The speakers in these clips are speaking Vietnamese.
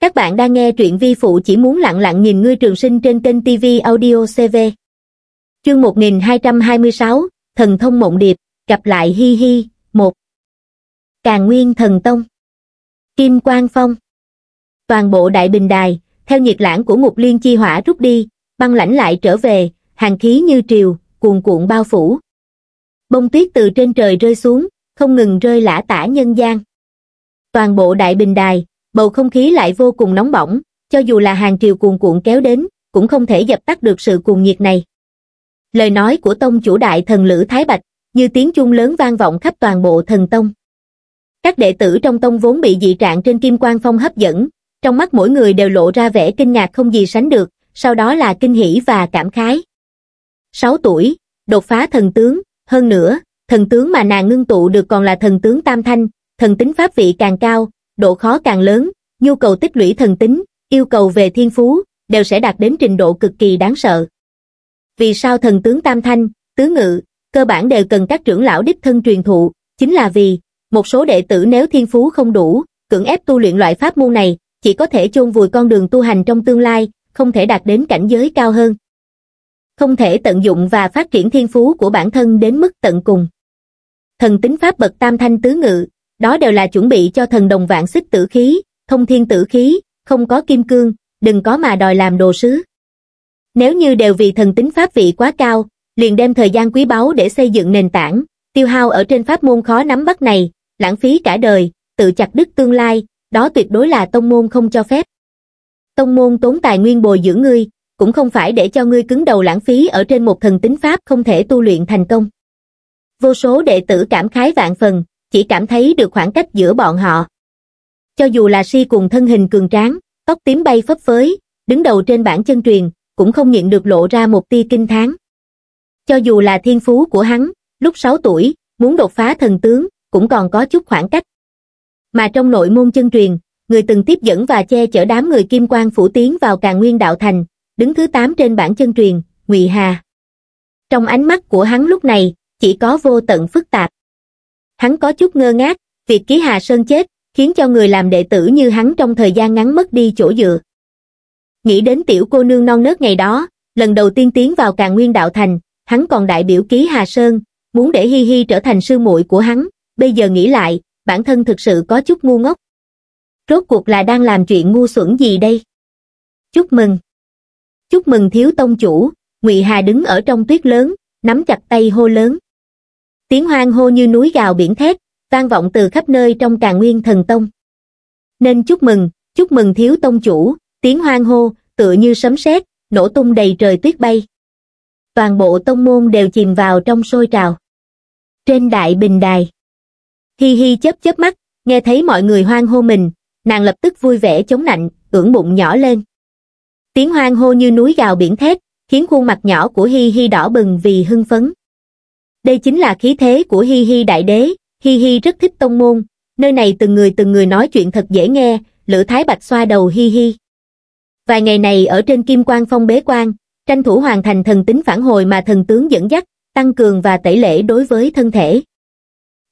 Các bạn đang nghe truyện vi phụ chỉ muốn lặng lặng nhìn ngươi trường sinh trên kênh TV Audio CV. Chương 1226, Thần thông mộng điệp, gặp lại hi hi, một Càng Nguyên Thần Tông Kim Quang Phong Toàn bộ đại bình đài, theo nhiệt lãng của ngục liên chi hỏa rút đi, băng lãnh lại trở về, hàng khí như triều, cuồn cuộn bao phủ. Bông tuyết từ trên trời rơi xuống, không ngừng rơi lã tả nhân gian. Toàn bộ đại bình đài, bầu không khí lại vô cùng nóng bỏng, cho dù là hàng triều cuồn cuộn kéo đến, cũng không thể dập tắt được sự cuồng nhiệt này. Lời nói của tông chủ đại thần Lữ Thái Bạch, như tiếng chuông lớn vang vọng khắp toàn bộ thần tông. Các đệ tử trong tông vốn bị dị trạng trên kim quang phong hấp dẫn, trong mắt mỗi người đều lộ ra vẻ kinh ngạc không gì sánh được, sau đó là kinh hỉ và cảm khái. 6 tuổi, đột phá thần tướng, hơn nữa, thần tướng mà nàng ngưng tụ được còn là thần tướng tam thanh, thần tính pháp vị càng cao, độ khó càng lớn, nhu cầu tích lũy thần tính, yêu cầu về thiên phú, đều sẽ đạt đến trình độ cực kỳ đáng sợ. Vì sao thần tướng Tam Thanh, Tứ Ngự, cơ bản đều cần các trưởng lão đích thân truyền thụ, chính là vì, một số đệ tử nếu thiên phú không đủ, cưỡng ép tu luyện loại pháp môn này, chỉ có thể chôn vùi con đường tu hành trong tương lai, không thể đạt đến cảnh giới cao hơn. Không thể tận dụng và phát triển thiên phú của bản thân đến mức tận cùng. Thần tính pháp bậc tam thanh tứ ngự, đó đều là chuẩn bị cho thần đồng vạn xích tử khí, thông thiên tử khí, không có kim cương, đừng có mà đòi làm đồ sứ. Nếu như đều vì thần tính pháp vị quá cao, liền đem thời gian quý báu để xây dựng nền tảng, tiêu hao ở trên pháp môn khó nắm bắt này, lãng phí cả đời, tự chặt đứt tương lai, đó tuyệt đối là tông môn không cho phép. Tông môn tốn tài nguyên bồi dưỡng ngươi, cũng không phải để cho ngươi cứng đầu lãng phí ở trên một thần tính pháp không thể tu luyện thành công. Vô số đệ tử cảm khái vạn phần, chỉ cảm thấy được khoảng cách giữa bọn họ. Cho dù là si cùng thân hình cường tráng, tóc tím bay phấp phới, đứng đầu trên bảng chân truyền, cũng không nhịn được lộ ra một tia kinh thán. Cho dù là thiên phú của hắn, lúc 6 tuổi, muốn đột phá thần tướng, cũng còn có chút khoảng cách. Mà trong nội môn chân truyền, người từng tiếp dẫn và che chở đám người kim quan phủ tiến vào càng nguyên đạo thành, đứng thứ 8 trên bảng chân truyền, Ngụy Hà. Trong ánh mắt của hắn lúc này, chỉ có vô tận phức tạp hắn có chút ngơ ngác việc ký hà sơn chết khiến cho người làm đệ tử như hắn trong thời gian ngắn mất đi chỗ dựa nghĩ đến tiểu cô nương non nớt ngày đó lần đầu tiên tiến vào càng nguyên đạo thành hắn còn đại biểu ký hà sơn muốn để hi hi trở thành sư muội của hắn bây giờ nghĩ lại bản thân thực sự có chút ngu ngốc rốt cuộc là đang làm chuyện ngu xuẩn gì đây chúc mừng chúc mừng thiếu tông chủ ngụy hà đứng ở trong tuyết lớn nắm chặt tay hô lớn tiếng hoang hô như núi gào biển thét, vang vọng từ khắp nơi trong càng nguyên thần tông. Nên chúc mừng, chúc mừng thiếu tông chủ, tiếng hoang hô, tựa như sấm sét, nổ tung đầy trời tuyết bay. Toàn bộ tông môn đều chìm vào trong sôi trào. Trên đại bình đài, Hi Hi chớp chớp mắt, nghe thấy mọi người hoang hô mình, nàng lập tức vui vẻ chống nạnh, ưỡn bụng nhỏ lên. Tiếng hoang hô như núi gào biển thét, khiến khuôn mặt nhỏ của Hi Hi đỏ bừng vì hưng phấn đây chính là khí thế của hi hi đại đế hi hi rất thích tông môn nơi này từng người từng người nói chuyện thật dễ nghe lữ thái bạch xoa đầu hi hi vài ngày này ở trên kim quan phong bế quan tranh thủ hoàn thành thần tính phản hồi mà thần tướng dẫn dắt tăng cường và tẩy lễ đối với thân thể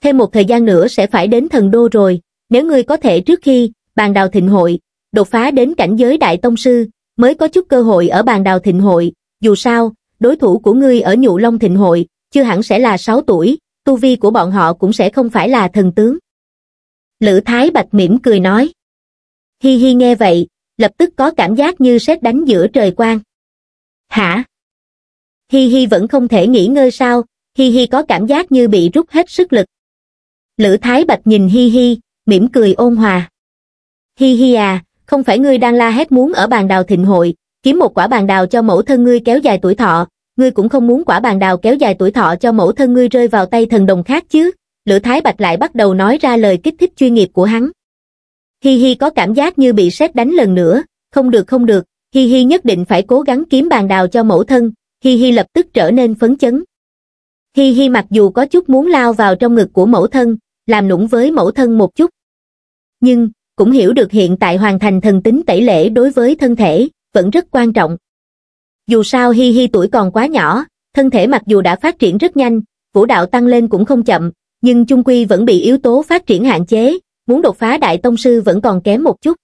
thêm một thời gian nữa sẽ phải đến thần đô rồi nếu ngươi có thể trước khi bàn đào thịnh hội đột phá đến cảnh giới đại tông sư mới có chút cơ hội ở bàn đào thịnh hội dù sao đối thủ của ngươi ở nhụ long thịnh hội chưa hẳn sẽ là 6 tuổi, tu vi của bọn họ cũng sẽ không phải là thần tướng. Lữ Thái Bạch mỉm cười nói. Hi hi nghe vậy, lập tức có cảm giác như sét đánh giữa trời quang. Hả? Hi hi vẫn không thể nghỉ ngơi sao, hi hi có cảm giác như bị rút hết sức lực. Lữ Thái Bạch nhìn hi hi, mỉm cười ôn hòa. Hi hi à, không phải ngươi đang la hét muốn ở bàn đào thịnh hội, kiếm một quả bàn đào cho mẫu thân ngươi kéo dài tuổi thọ, ngươi cũng không muốn quả bàn đào kéo dài tuổi thọ cho mẫu thân ngươi rơi vào tay thần đồng khác chứ, Lữ Thái Bạch lại bắt đầu nói ra lời kích thích chuyên nghiệp của hắn. Hi Hi có cảm giác như bị sét đánh lần nữa, không được không được, Hi Hi nhất định phải cố gắng kiếm bàn đào cho mẫu thân, Hi Hi lập tức trở nên phấn chấn. Hi Hi mặc dù có chút muốn lao vào trong ngực của mẫu thân, làm nũng với mẫu thân một chút. Nhưng, cũng hiểu được hiện tại hoàn thành thần tính tẩy lễ đối với thân thể, vẫn rất quan trọng, dù sao hi hi tuổi còn quá nhỏ thân thể mặc dù đã phát triển rất nhanh vũ đạo tăng lên cũng không chậm nhưng chung quy vẫn bị yếu tố phát triển hạn chế muốn đột phá đại tông sư vẫn còn kém một chút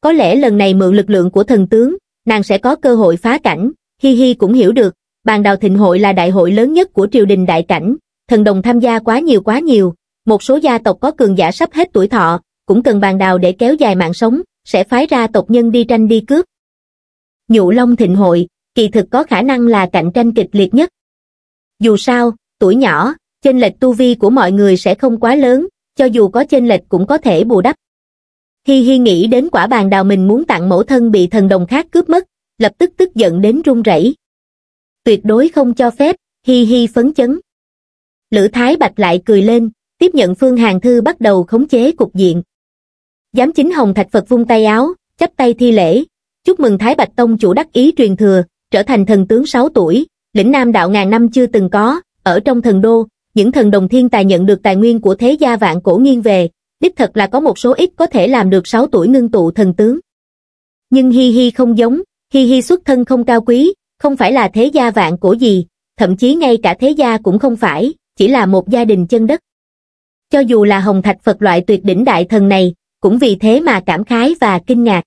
có lẽ lần này mượn lực lượng của thần tướng nàng sẽ có cơ hội phá cảnh hi hi cũng hiểu được bàn đào thịnh hội là đại hội lớn nhất của triều đình đại cảnh thần đồng tham gia quá nhiều quá nhiều một số gia tộc có cường giả sắp hết tuổi thọ cũng cần bàn đào để kéo dài mạng sống sẽ phái ra tộc nhân đi tranh đi cướp nhụ long thịnh hội, kỳ thực có khả năng là cạnh tranh kịch liệt nhất. Dù sao, tuổi nhỏ, chênh lệch tu vi của mọi người sẽ không quá lớn, cho dù có chênh lệch cũng có thể bù đắp. Hi Hi nghĩ đến quả bàn đào mình muốn tặng mẫu thân bị thần đồng khác cướp mất, lập tức tức giận đến run rẩy. Tuyệt đối không cho phép, Hi Hi phấn chấn. Lữ Thái Bạch lại cười lên, tiếp nhận Phương Hàng Thư bắt đầu khống chế cục diện. Giám chính Hồng Thạch Phật vung tay áo, chấp tay thi lễ, chúc mừng Thái Bạch Tông chủ đắc ý truyền thừa, trở thành thần tướng 6 tuổi, lĩnh nam đạo ngàn năm chưa từng có, ở trong thần đô, những thần đồng thiên tài nhận được tài nguyên của thế gia vạn cổ nghiêng về, đích thật là có một số ít có thể làm được 6 tuổi ngưng tụ thần tướng. Nhưng Hi Hi không giống, Hi Hi xuất thân không cao quý, không phải là thế gia vạn cổ gì, thậm chí ngay cả thế gia cũng không phải, chỉ là một gia đình chân đất. Cho dù là hồng thạch Phật loại tuyệt đỉnh đại thần này, cũng vì thế mà cảm khái và kinh ngạc.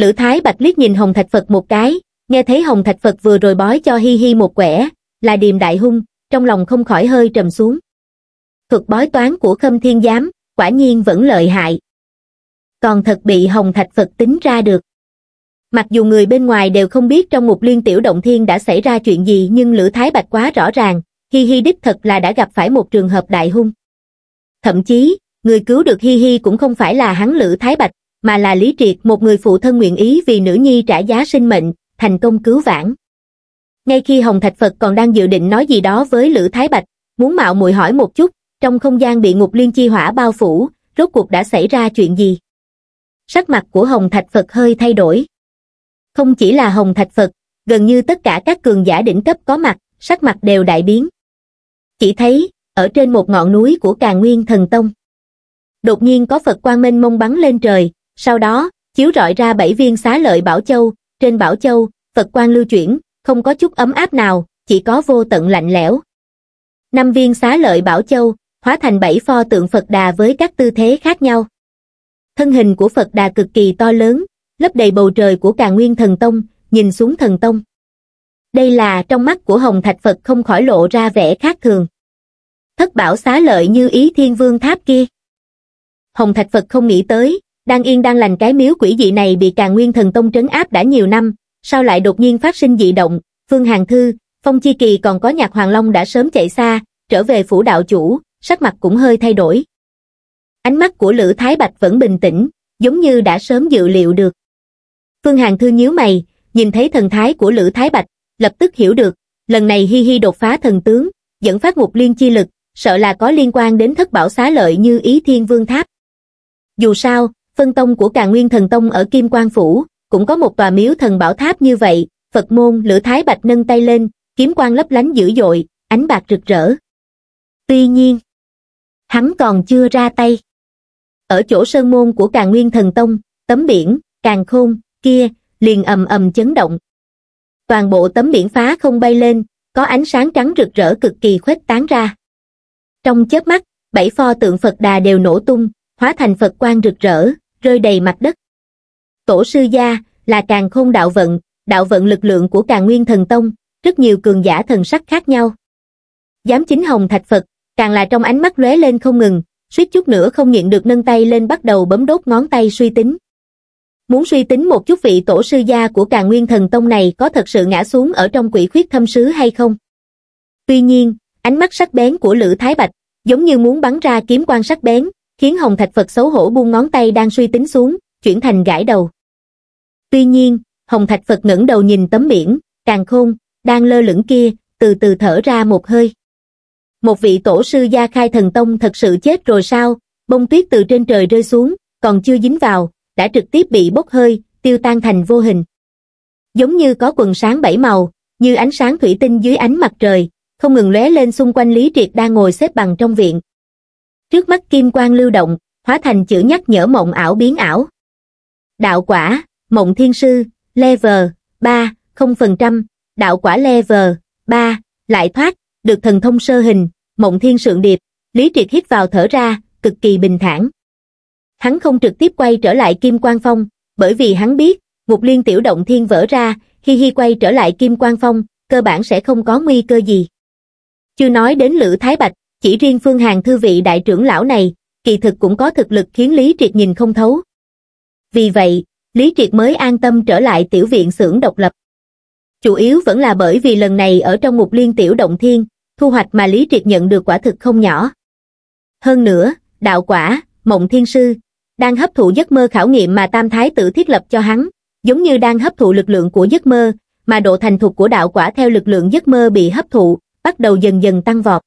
Lữ Thái Bạch liếc nhìn Hồng Thạch Phật một cái, nghe thấy Hồng Thạch Phật vừa rồi bói cho Hi Hi một quẻ, là điềm đại hung, trong lòng không khỏi hơi trầm xuống. Thuật bói toán của Khâm Thiên Giám, quả nhiên vẫn lợi hại. Còn thật bị Hồng Thạch Phật tính ra được. Mặc dù người bên ngoài đều không biết trong một liên tiểu động thiên đã xảy ra chuyện gì nhưng Lữ Thái Bạch quá rõ ràng, Hi Hi đích thật là đã gặp phải một trường hợp đại hung. Thậm chí, người cứu được Hi Hi cũng không phải là hắn Lữ Thái Bạch, mà là Lý Triệt một người phụ thân nguyện ý vì nữ nhi trả giá sinh mệnh, thành công cứu vãn. Ngay khi Hồng Thạch Phật còn đang dự định nói gì đó với Lữ Thái Bạch, muốn mạo muội hỏi một chút, trong không gian bị ngục liên chi hỏa bao phủ, rốt cuộc đã xảy ra chuyện gì? Sắc mặt của Hồng Thạch Phật hơi thay đổi. Không chỉ là Hồng Thạch Phật, gần như tất cả các cường giả đỉnh cấp có mặt, sắc mặt đều đại biến. Chỉ thấy, ở trên một ngọn núi của Càn Nguyên Thần Tông, đột nhiên có Phật quang minh mông bắn lên trời, sau đó, chiếu rọi ra bảy viên xá lợi Bảo Châu, trên Bảo Châu, Phật quan lưu chuyển, không có chút ấm áp nào, chỉ có vô tận lạnh lẽo. Năm viên xá lợi Bảo Châu, hóa thành bảy pho tượng Phật Đà với các tư thế khác nhau. Thân hình của Phật Đà cực kỳ to lớn, lấp đầy bầu trời của cả nguyên thần tông, nhìn xuống thần tông. Đây là trong mắt của Hồng Thạch Phật không khỏi lộ ra vẻ khác thường. Thất bảo xá lợi như ý thiên vương tháp kia. Hồng Thạch Phật không nghĩ tới, đang yên đang lành cái miếu quỷ dị này bị càng nguyên thần tông trấn áp đã nhiều năm, sao lại đột nhiên phát sinh dị động, Phương Hàng Thư, Phong Chi Kỳ còn có nhạc Hoàng Long đã sớm chạy xa, trở về phủ đạo chủ, sắc mặt cũng hơi thay đổi. Ánh mắt của Lữ Thái Bạch vẫn bình tĩnh, giống như đã sớm dự liệu được. Phương Hàng Thư nhíu mày, nhìn thấy thần thái của Lữ Thái Bạch, lập tức hiểu được, lần này Hi Hi đột phá thần tướng, dẫn phát ngục liên chi lực, sợ là có liên quan đến thất bảo xá lợi như ý thiên vương tháp. Dù sao, phân tông của Càn Nguyên Thần Tông ở Kim Quang Phủ, cũng có một tòa miếu thần bảo tháp như vậy, Phật môn Lửa Thái Bạch nâng tay lên, kiếm quang lấp lánh dữ dội, ánh bạc rực rỡ. Tuy nhiên, hắn còn chưa ra tay. Ở chỗ sơn môn của Càn Nguyên Thần Tông, tấm biển, Càn Khôn, kia, liền ầm ầm chấn động. Toàn bộ tấm biển phá không bay lên, có ánh sáng trắng rực rỡ cực kỳ khuếch tán ra. Trong chớp mắt, bảy pho tượng Phật Đà đều nổ tung, hóa thành Phật quang rực rỡ, rơi đầy mặt đất. Tổ sư gia là càng không đạo vận, đạo vận lực lượng của càng nguyên thần tông, rất nhiều cường giả thần sắc khác nhau. Giám chính hồng thạch Phật, càng là trong ánh mắt lóe lên không ngừng, suýt chút nữa không nhịn được nâng tay lên bắt đầu bấm đốt ngón tay suy tính. Muốn suy tính một chút vị tổ sư gia của càng nguyên thần tông này có thật sự ngã xuống ở trong quỷ khuyết thâm sứ hay không? Tuy nhiên, ánh mắt sắc bén của Lữ Thái Bạch, giống như muốn bắn ra kiếm quan sắc bén, khiến Hồng Thạch Phật xấu hổ buông ngón tay đang suy tính xuống, chuyển thành gãi đầu. Tuy nhiên, Hồng Thạch Phật ngẩng đầu nhìn tấm biển, càng khôn, đang lơ lửng kia, từ từ thở ra một hơi. Một vị tổ sư gia khai thần tông thật sự chết rồi sao, bông tuyết từ trên trời rơi xuống, còn chưa dính vào, đã trực tiếp bị bốc hơi, tiêu tan thành vô hình. Giống như có quần sáng bảy màu, như ánh sáng thủy tinh dưới ánh mặt trời, không ngừng lóe lên xung quanh Lý Triệt đang ngồi xếp bằng trong viện, trước mắt kim quang lưu động hóa thành chữ nhắc nhở mộng ảo biến ảo đạo quả mộng thiên sư level ba không phần trăm đạo quả level ba lại thoát được thần thông sơ hình mộng thiên sượng điệp lý triệt hít vào thở ra cực kỳ bình thản hắn không trực tiếp quay trở lại kim quang phong bởi vì hắn biết ngục liên tiểu động thiên vỡ ra khi hi quay trở lại kim quang phong cơ bản sẽ không có nguy cơ gì chưa nói đến lữ thái bạch chỉ riêng phương hàng thư vị đại trưởng lão này, kỳ thực cũng có thực lực khiến Lý Triệt nhìn không thấu. Vì vậy, Lý Triệt mới an tâm trở lại tiểu viện xưởng độc lập. Chủ yếu vẫn là bởi vì lần này ở trong mục liên tiểu động thiên, thu hoạch mà Lý Triệt nhận được quả thực không nhỏ. Hơn nữa, đạo quả, mộng thiên sư, đang hấp thụ giấc mơ khảo nghiệm mà Tam Thái tự thiết lập cho hắn, giống như đang hấp thụ lực lượng của giấc mơ, mà độ thành thục của đạo quả theo lực lượng giấc mơ bị hấp thụ, bắt đầu dần dần tăng vọt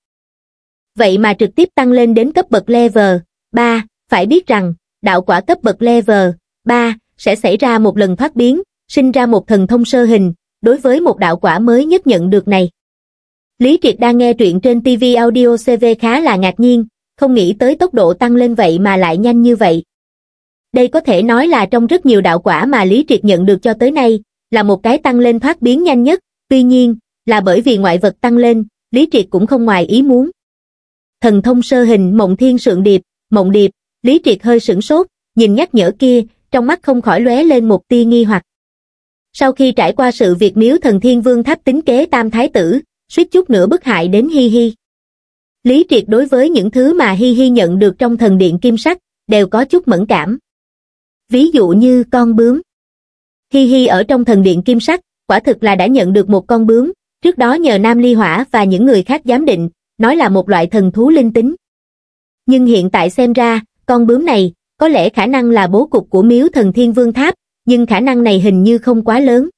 vậy mà trực tiếp tăng lên đến cấp bậc level 3, phải biết rằng, đạo quả cấp bậc level 3 sẽ xảy ra một lần thoát biến, sinh ra một thần thông sơ hình, đối với một đạo quả mới nhất nhận được này. Lý Triệt đang nghe truyện trên TV Audio CV khá là ngạc nhiên, không nghĩ tới tốc độ tăng lên vậy mà lại nhanh như vậy. Đây có thể nói là trong rất nhiều đạo quả mà Lý Triệt nhận được cho tới nay, là một cái tăng lên thoát biến nhanh nhất, tuy nhiên, là bởi vì ngoại vật tăng lên, Lý Triệt cũng không ngoài ý muốn thần thông sơ hình mộng thiên sượng điệp, mộng điệp, Lý Triệt hơi sửng sốt, nhìn nhắc nhở kia, trong mắt không khỏi lóe lên một tia nghi hoặc. Sau khi trải qua sự việc miếu thần thiên vương tháp tính kế tam thái tử, suýt chút nữa bức hại đến Hi Hi. Lý Triệt đối với những thứ mà Hi Hi nhận được trong thần điện kim sắc, đều có chút mẫn cảm. Ví dụ như con bướm. Hi Hi ở trong thần điện kim sắc, quả thực là đã nhận được một con bướm, trước đó nhờ Nam Ly Hỏa và những người khác giám định, nói là một loại thần thú linh tính. Nhưng hiện tại xem ra, con bướm này, có lẽ khả năng là bố cục của miếu thần thiên vương tháp, nhưng khả năng này hình như không quá lớn.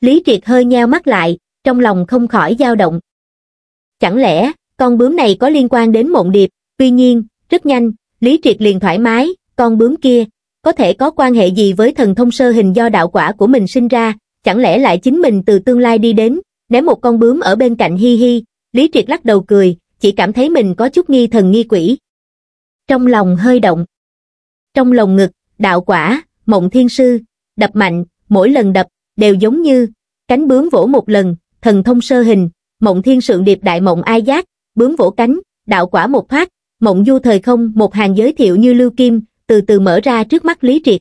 Lý Triệt hơi nheo mắt lại, trong lòng không khỏi dao động. Chẳng lẽ, con bướm này có liên quan đến mộng điệp, tuy nhiên, rất nhanh, Lý Triệt liền thoải mái, con bướm kia, có thể có quan hệ gì với thần thông sơ hình do đạo quả của mình sinh ra, chẳng lẽ lại chính mình từ tương lai đi đến, ném một con bướm ở bên cạnh Hi Hi, Lý Triệt lắc đầu cười, chỉ cảm thấy mình có chút nghi thần nghi quỷ. Trong lòng hơi động. Trong lòng ngực, đạo quả, mộng thiên sư, đập mạnh, mỗi lần đập, đều giống như cánh bướm vỗ một lần, thần thông sơ hình, mộng thiên sượng điệp đại mộng ai giác, bướm vỗ cánh, đạo quả một phát mộng du thời không một hàng giới thiệu như lưu kim, từ từ mở ra trước mắt lý triệt.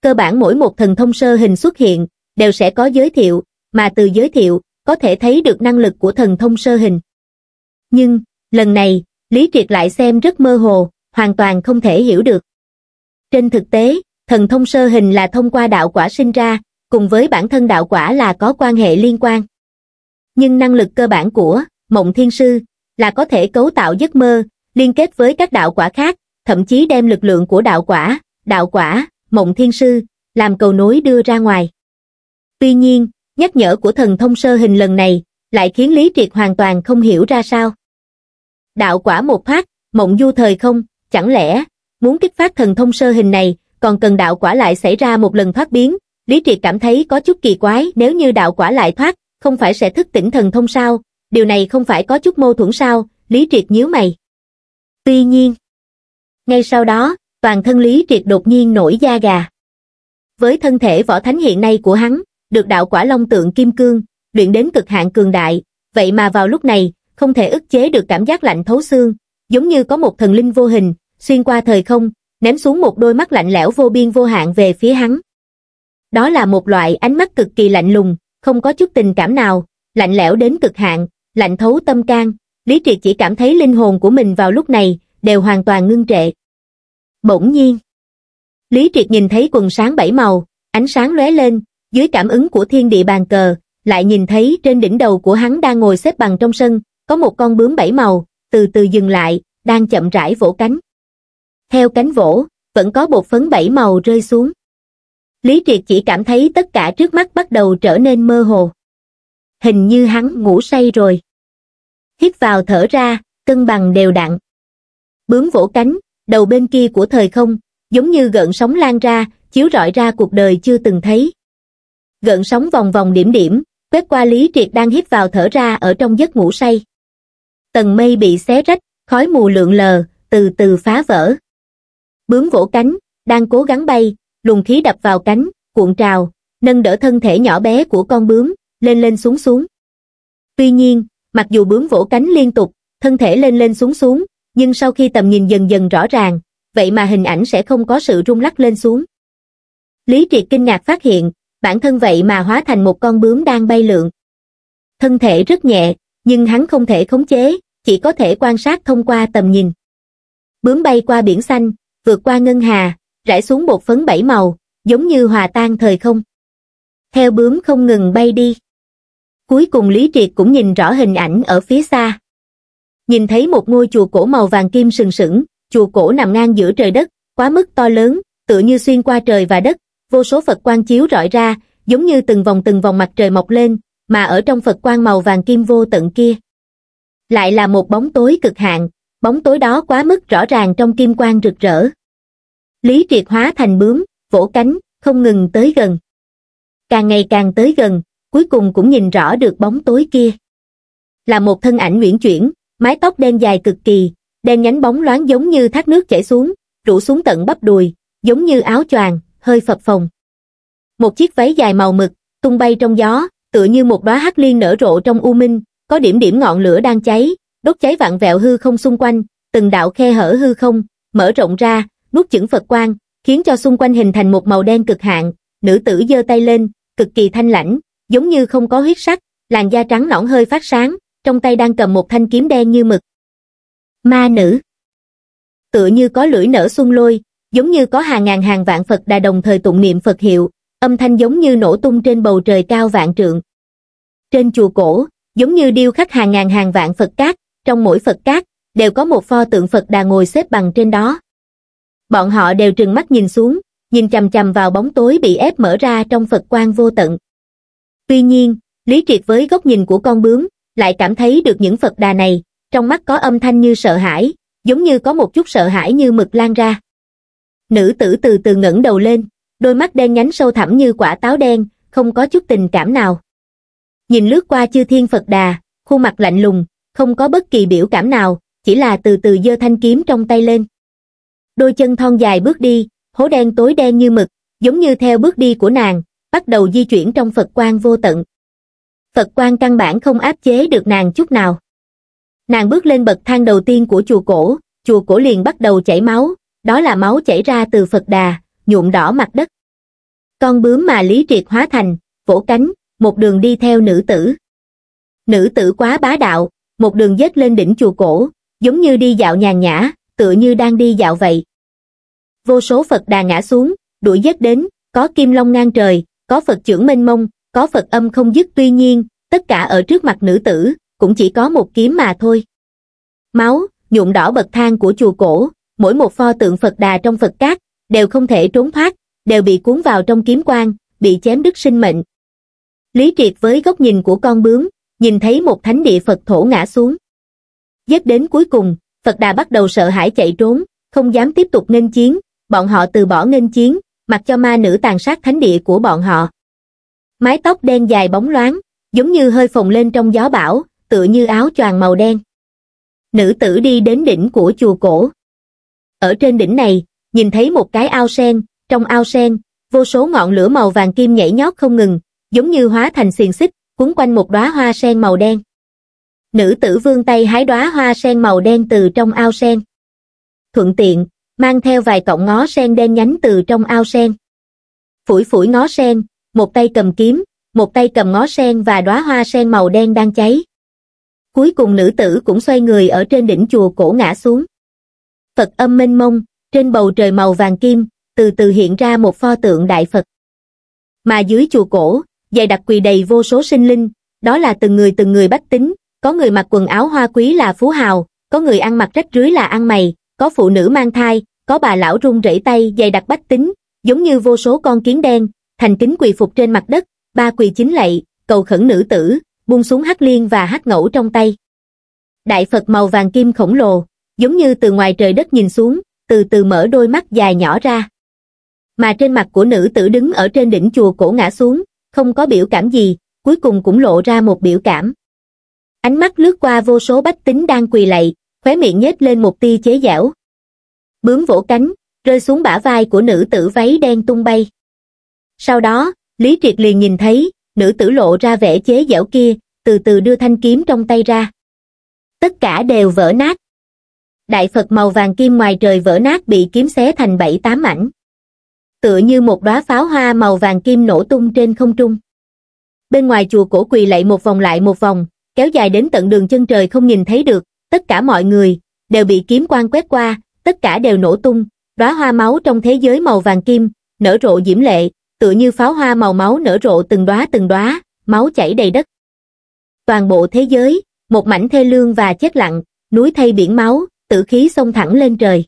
Cơ bản mỗi một thần thông sơ hình xuất hiện, đều sẽ có giới thiệu, mà từ giới thiệu, có thể thấy được năng lực của thần thông sơ hình. Nhưng, lần này, Lý Triệt lại xem rất mơ hồ, hoàn toàn không thể hiểu được. Trên thực tế, thần thông sơ hình là thông qua đạo quả sinh ra, cùng với bản thân đạo quả là có quan hệ liên quan. Nhưng năng lực cơ bản của Mộng Thiên Sư là có thể cấu tạo giấc mơ, liên kết với các đạo quả khác, thậm chí đem lực lượng của đạo quả, đạo quả, Mộng Thiên Sư, làm cầu nối đưa ra ngoài. Tuy nhiên, nhắc nhở của thần thông sơ hình lần này lại khiến Lý Triệt hoàn toàn không hiểu ra sao. Đạo quả một phát, mộng du thời không, chẳng lẽ, muốn kích phát thần thông sơ hình này, còn cần đạo quả lại xảy ra một lần thoát biến, Lý Triệt cảm thấy có chút kỳ quái nếu như đạo quả lại thoát, không phải sẽ thức tỉnh thần thông sao, điều này không phải có chút mâu thuẫn sao, Lý Triệt nhíu mày. Tuy nhiên, ngay sau đó, toàn thân Lý Triệt đột nhiên nổi da gà. Với thân thể võ thánh hiện nay của hắn, được đạo quả long tượng kim cương, luyện đến cực hạn cường đại, vậy mà vào lúc này, không thể ức chế được cảm giác lạnh thấu xương, giống như có một thần linh vô hình, xuyên qua thời không, ném xuống một đôi mắt lạnh lẽo vô biên vô hạn về phía hắn. Đó là một loại ánh mắt cực kỳ lạnh lùng, không có chút tình cảm nào, lạnh lẽo đến cực hạn, lạnh thấu tâm can, Lý Triệt chỉ cảm thấy linh hồn của mình vào lúc này đều hoàn toàn ngưng trệ. Bỗng nhiên, Lý Triệt nhìn thấy quần sáng bảy màu, ánh sáng lóe lên, dưới cảm ứng của thiên địa bàn cờ, lại nhìn thấy trên đỉnh đầu của hắn đang ngồi xếp bằng trong sân, có một con bướm bảy màu, từ từ dừng lại, đang chậm rãi vỗ cánh. Theo cánh vỗ, vẫn có bột phấn bảy màu rơi xuống. Lý Triệt chỉ cảm thấy tất cả trước mắt bắt đầu trở nên mơ hồ. Hình như hắn ngủ say rồi. Hít vào thở ra, cân bằng đều đặn. Bướm vỗ cánh, đầu bên kia của thời không, giống như gợn sóng lan ra, chiếu rọi ra cuộc đời chưa từng thấy gợn sóng vòng vòng điểm điểm, quét qua Lý Triệt đang hít vào thở ra ở trong giấc ngủ say. Tầng mây bị xé rách, khói mù lượn lờ, từ từ phá vỡ. Bướm vỗ cánh, đang cố gắng bay, luồng khí đập vào cánh, cuộn trào, nâng đỡ thân thể nhỏ bé của con bướm, lên lên xuống xuống. Tuy nhiên, mặc dù bướm vỗ cánh liên tục, thân thể lên lên xuống xuống, nhưng sau khi tầm nhìn dần dần rõ ràng, vậy mà hình ảnh sẽ không có sự rung lắc lên xuống. Lý Triệt kinh ngạc phát hiện, bản thân vậy mà hóa thành một con bướm đang bay lượn. Thân thể rất nhẹ, nhưng hắn không thể khống chế, chỉ có thể quan sát thông qua tầm nhìn. Bướm bay qua biển xanh, vượt qua ngân hà, rải xuống bột phấn bảy màu, giống như hòa tan thời không. Theo bướm không ngừng bay đi. Cuối cùng Lý Triệt cũng nhìn rõ hình ảnh ở phía xa. Nhìn thấy một ngôi chùa cổ màu vàng kim sừng sững, chùa cổ nằm ngang giữa trời đất, quá mức to lớn, tựa như xuyên qua trời và đất, vô số Phật quang chiếu rọi ra, giống như từng vòng từng vòng mặt trời mọc lên, mà ở trong Phật quang màu vàng kim vô tận kia. Lại là một bóng tối cực hạn, bóng tối đó quá mức rõ ràng trong kim quang rực rỡ. Lý triệt hóa thành bướm, vỗ cánh, không ngừng tới gần. Càng ngày càng tới gần, cuối cùng cũng nhìn rõ được bóng tối kia. Là một thân ảnh uyển chuyển, mái tóc đen dài cực kỳ, đen nhánh bóng loáng giống như thác nước chảy xuống, rủ xuống tận bắp đùi, giống như áo choàng, hơi phập phồng. Một chiếc váy dài màu mực, tung bay trong gió, tựa như một đóa hắc liên nở rộ trong u minh, có điểm điểm ngọn lửa đang cháy, đốt cháy vạn vẹo hư không xung quanh, từng đạo khe hở hư không, mở rộng ra, nuốt chửng Phật quang, khiến cho xung quanh hình thành một màu đen cực hạn, nữ tử giơ tay lên, cực kỳ thanh lãnh, giống như không có huyết sắc, làn da trắng nõn hơi phát sáng, trong tay đang cầm một thanh kiếm đen như mực. Ma nữ Tựa như có lưỡi nở xung lôi, giống như có hàng ngàn hàng vạn Phật đà đồng thời tụng niệm Phật hiệu, âm thanh giống như nổ tung trên bầu trời cao vạn trượng. Trên chùa cổ, giống như điêu khắc hàng ngàn hàng vạn Phật cát, trong mỗi Phật cát, đều có một pho tượng Phật đà ngồi xếp bằng trên đó. Bọn họ đều trừng mắt nhìn xuống, nhìn chầm chầm vào bóng tối bị ép mở ra trong Phật quan vô tận. Tuy nhiên, Lý Triệt với góc nhìn của con bướm, lại cảm thấy được những Phật đà này, trong mắt có âm thanh như sợ hãi, giống như có một chút sợ hãi như mực lan ra. Nữ tử từ từ ngẩng đầu lên, đôi mắt đen nhánh sâu thẳm như quả táo đen, không có chút tình cảm nào. Nhìn lướt qua chư thiên Phật đà, khuôn mặt lạnh lùng, không có bất kỳ biểu cảm nào, chỉ là từ từ giơ thanh kiếm trong tay lên. Đôi chân thon dài bước đi, hố đen tối đen như mực, giống như theo bước đi của nàng, bắt đầu di chuyển trong Phật quan vô tận. Phật quan căn bản không áp chế được nàng chút nào. Nàng bước lên bậc thang đầu tiên của chùa cổ, chùa cổ liền bắt đầu chảy máu, đó là máu chảy ra từ Phật Đà, nhuộm đỏ mặt đất. Con bướm mà Lý Triệt hóa thành, vỗ cánh, một đường đi theo nữ tử. Nữ tử quá bá đạo, một đường dết lên đỉnh chùa cổ, giống như đi dạo nhàn nhã, tựa như đang đi dạo vậy. Vô số Phật Đà ngã xuống, đuổi dết đến, có kim long ngang trời, có Phật trưởng mênh mông, có Phật âm không dứt tuy nhiên, tất cả ở trước mặt nữ tử, cũng chỉ có một kiếm mà thôi. Máu, nhuộm đỏ bậc thang của chùa cổ, mỗi một pho tượng Phật Đà trong Phật cát, đều không thể trốn thoát, đều bị cuốn vào trong kiếm quang, bị chém đứt sinh mệnh. Lý Triệt với góc nhìn của con bướm, nhìn thấy một thánh địa Phật thổ ngã xuống. Dết đến cuối cùng, Phật Đà bắt đầu sợ hãi chạy trốn, không dám tiếp tục nghênh chiến, bọn họ từ bỏ nghênh chiến, mặc cho ma nữ tàn sát thánh địa của bọn họ. Mái tóc đen dài bóng loáng, giống như hơi phồng lên trong gió bão, tựa như áo choàng màu đen. Nữ tử đi đến đỉnh của chùa cổ, ở trên đỉnh này, nhìn thấy một cái ao sen, trong ao sen, vô số ngọn lửa màu vàng kim nhảy nhót không ngừng, giống như hóa thành xiềng xích, cuốn quanh một đóa hoa sen màu đen. Nữ tử vương tay hái đóa hoa sen màu đen từ trong ao sen. Thuận tiện, mang theo vài cọng ngó sen đen nhánh từ trong ao sen. Phủi phủi ngó sen, một tay cầm kiếm, một tay cầm ngó sen và đóa hoa sen màu đen đang cháy. Cuối cùng nữ tử cũng xoay người ở trên đỉnh chùa cổ ngã xuống. Phật âm mênh mông, trên bầu trời màu vàng kim, từ từ hiện ra một pho tượng đại Phật. Mà dưới chùa cổ, dày đặc quỳ đầy vô số sinh linh, đó là từng người từng người bách tính, có người mặc quần áo hoa quý là phú hào, có người ăn mặc rách rưới là ăn mày, có phụ nữ mang thai, có bà lão run rẩy tay dày đặc bách tính, giống như vô số con kiến đen, thành kính quỳ phục trên mặt đất, ba quỳ chính lạy, cầu khẩn nữ tử, buông xuống hắc liên và hắc ngẫu trong tay. Đại Phật màu vàng kim khổng lồ, giống như từ ngoài trời đất nhìn xuống, từ từ mở đôi mắt dài nhỏ ra. Mà trên mặt của nữ tử đứng ở trên đỉnh chùa cổ ngã xuống, không có biểu cảm gì, cuối cùng cũng lộ ra một biểu cảm. Ánh mắt lướt qua vô số bách tính đang quỳ lạy, khóe miệng nhếch lên một tia chế giảo. Bướm vỗ cánh, rơi xuống bả vai của nữ tử váy đen tung bay. Sau đó, Lý Triệt liền nhìn thấy, nữ tử lộ ra vẻ chế giảo kia, từ từ đưa thanh kiếm trong tay ra. Tất cả đều vỡ nát đại phật màu vàng kim ngoài trời vỡ nát bị kiếm xé thành bảy tám mảnh tựa như một đóa pháo hoa màu vàng kim nổ tung trên không trung bên ngoài chùa cổ quỳ lạy một vòng lại một vòng kéo dài đến tận đường chân trời không nhìn thấy được tất cả mọi người đều bị kiếm quang quét qua tất cả đều nổ tung đóa hoa máu trong thế giới màu vàng kim nở rộ diễm lệ tựa như pháo hoa màu máu nở rộ từng đóa từng đóa máu chảy đầy đất toàn bộ thế giới một mảnh thê lương và chết lặng núi thay biển máu tử khí xông thẳng lên trời.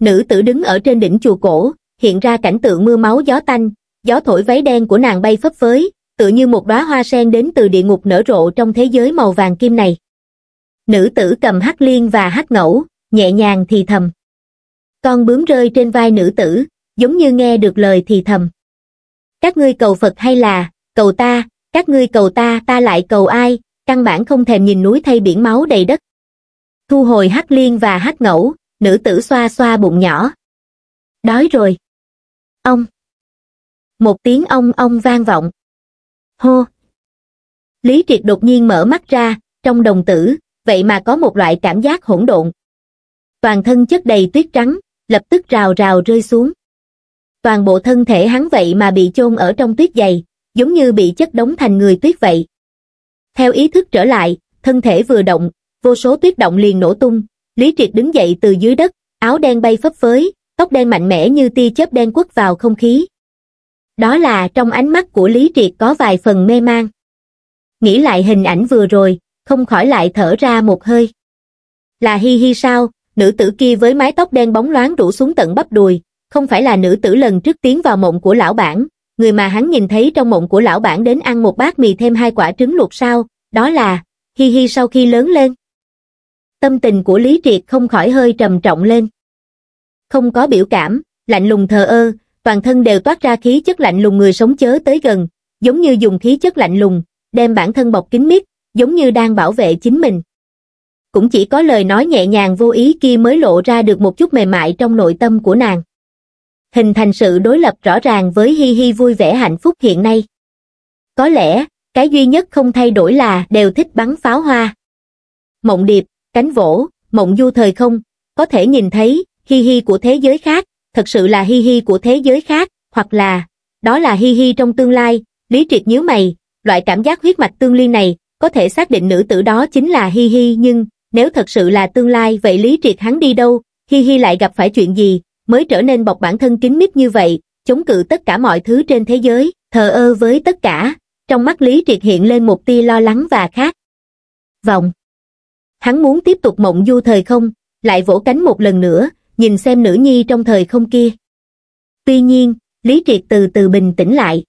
Nữ tử đứng ở trên đỉnh chùa cổ, hiện ra cảnh tượng mưa máu gió tanh, gió thổi váy đen của nàng bay phấp phới, tự như một đóa hoa sen đến từ địa ngục nở rộ trong thế giới màu vàng kim này. Nữ tử cầm hắc liên và hắc ngẫu, nhẹ nhàng thì thầm. Con bướm rơi trên vai nữ tử, giống như nghe được lời thì thầm. Các ngươi cầu Phật hay là, cầu ta, các ngươi cầu ta ta lại cầu ai, căn bản không thèm nhìn núi thay biển máu đầy đất thu hồi hắc liên và hắc ngẫu nữ tử xoa xoa bụng nhỏ đói rồi ông một tiếng ông ông vang vọng hô lý triệt đột nhiên mở mắt ra trong đồng tử vậy mà có một loại cảm giác hỗn độn toàn thân chất đầy tuyết trắng lập tức rào rào rơi xuống toàn bộ thân thể hắn vậy mà bị chôn ở trong tuyết dày giống như bị chất đóng thành người tuyết vậy theo ý thức trở lại thân thể vừa động vô số tuyết động liền nổ tung, Lý Triệt đứng dậy từ dưới đất, áo đen bay phấp phới, tóc đen mạnh mẽ như tia chớp đen quất vào không khí. Đó là trong ánh mắt của Lý Triệt có vài phần mê mang. Nghĩ lại hình ảnh vừa rồi, không khỏi lại thở ra một hơi. Là hi hi sao, nữ tử kia với mái tóc đen bóng loáng rủ xuống tận bắp đùi, không phải là nữ tử lần trước tiến vào mộng của lão bản, người mà hắn nhìn thấy trong mộng của lão bản đến ăn một bát mì thêm hai quả trứng luộc sao, đó là, hi hi sau khi lớn lên tâm tình của Lý Triệt không khỏi hơi trầm trọng lên. Không có biểu cảm, lạnh lùng thờ ơ, toàn thân đều toát ra khí chất lạnh lùng người sống chớ tới gần, giống như dùng khí chất lạnh lùng, đem bản thân bọc kín mít, giống như đang bảo vệ chính mình. Cũng chỉ có lời nói nhẹ nhàng vô ý kia mới lộ ra được một chút mềm mại trong nội tâm của nàng. Hình thành sự đối lập rõ ràng với Hi Hi vui vẻ hạnh phúc hiện nay. Có lẽ, cái duy nhất không thay đổi là đều thích bắn pháo hoa. Mộng Điệp, cánh vỗ, mộng du thời không, có thể nhìn thấy, hi hi của thế giới khác, thật sự là hi hi của thế giới khác, hoặc là, đó là hi hi trong tương lai, lý triệt nhíu mày, loại cảm giác huyết mạch tương liên này, có thể xác định nữ tử đó chính là hi hi nhưng, nếu thật sự là tương lai vậy lý triệt hắn đi đâu, hi hi lại gặp phải chuyện gì, mới trở nên bọc bản thân kín mít như vậy, chống cự tất cả mọi thứ trên thế giới, thờ ơ với tất cả, trong mắt lý triệt hiện lên một tia lo lắng và khác. Vọng hắn muốn tiếp tục mộng du thời không, lại vỗ cánh một lần nữa, nhìn xem nữ nhi trong thời không kia. Tuy nhiên, Lý Triệt từ từ bình tĩnh lại.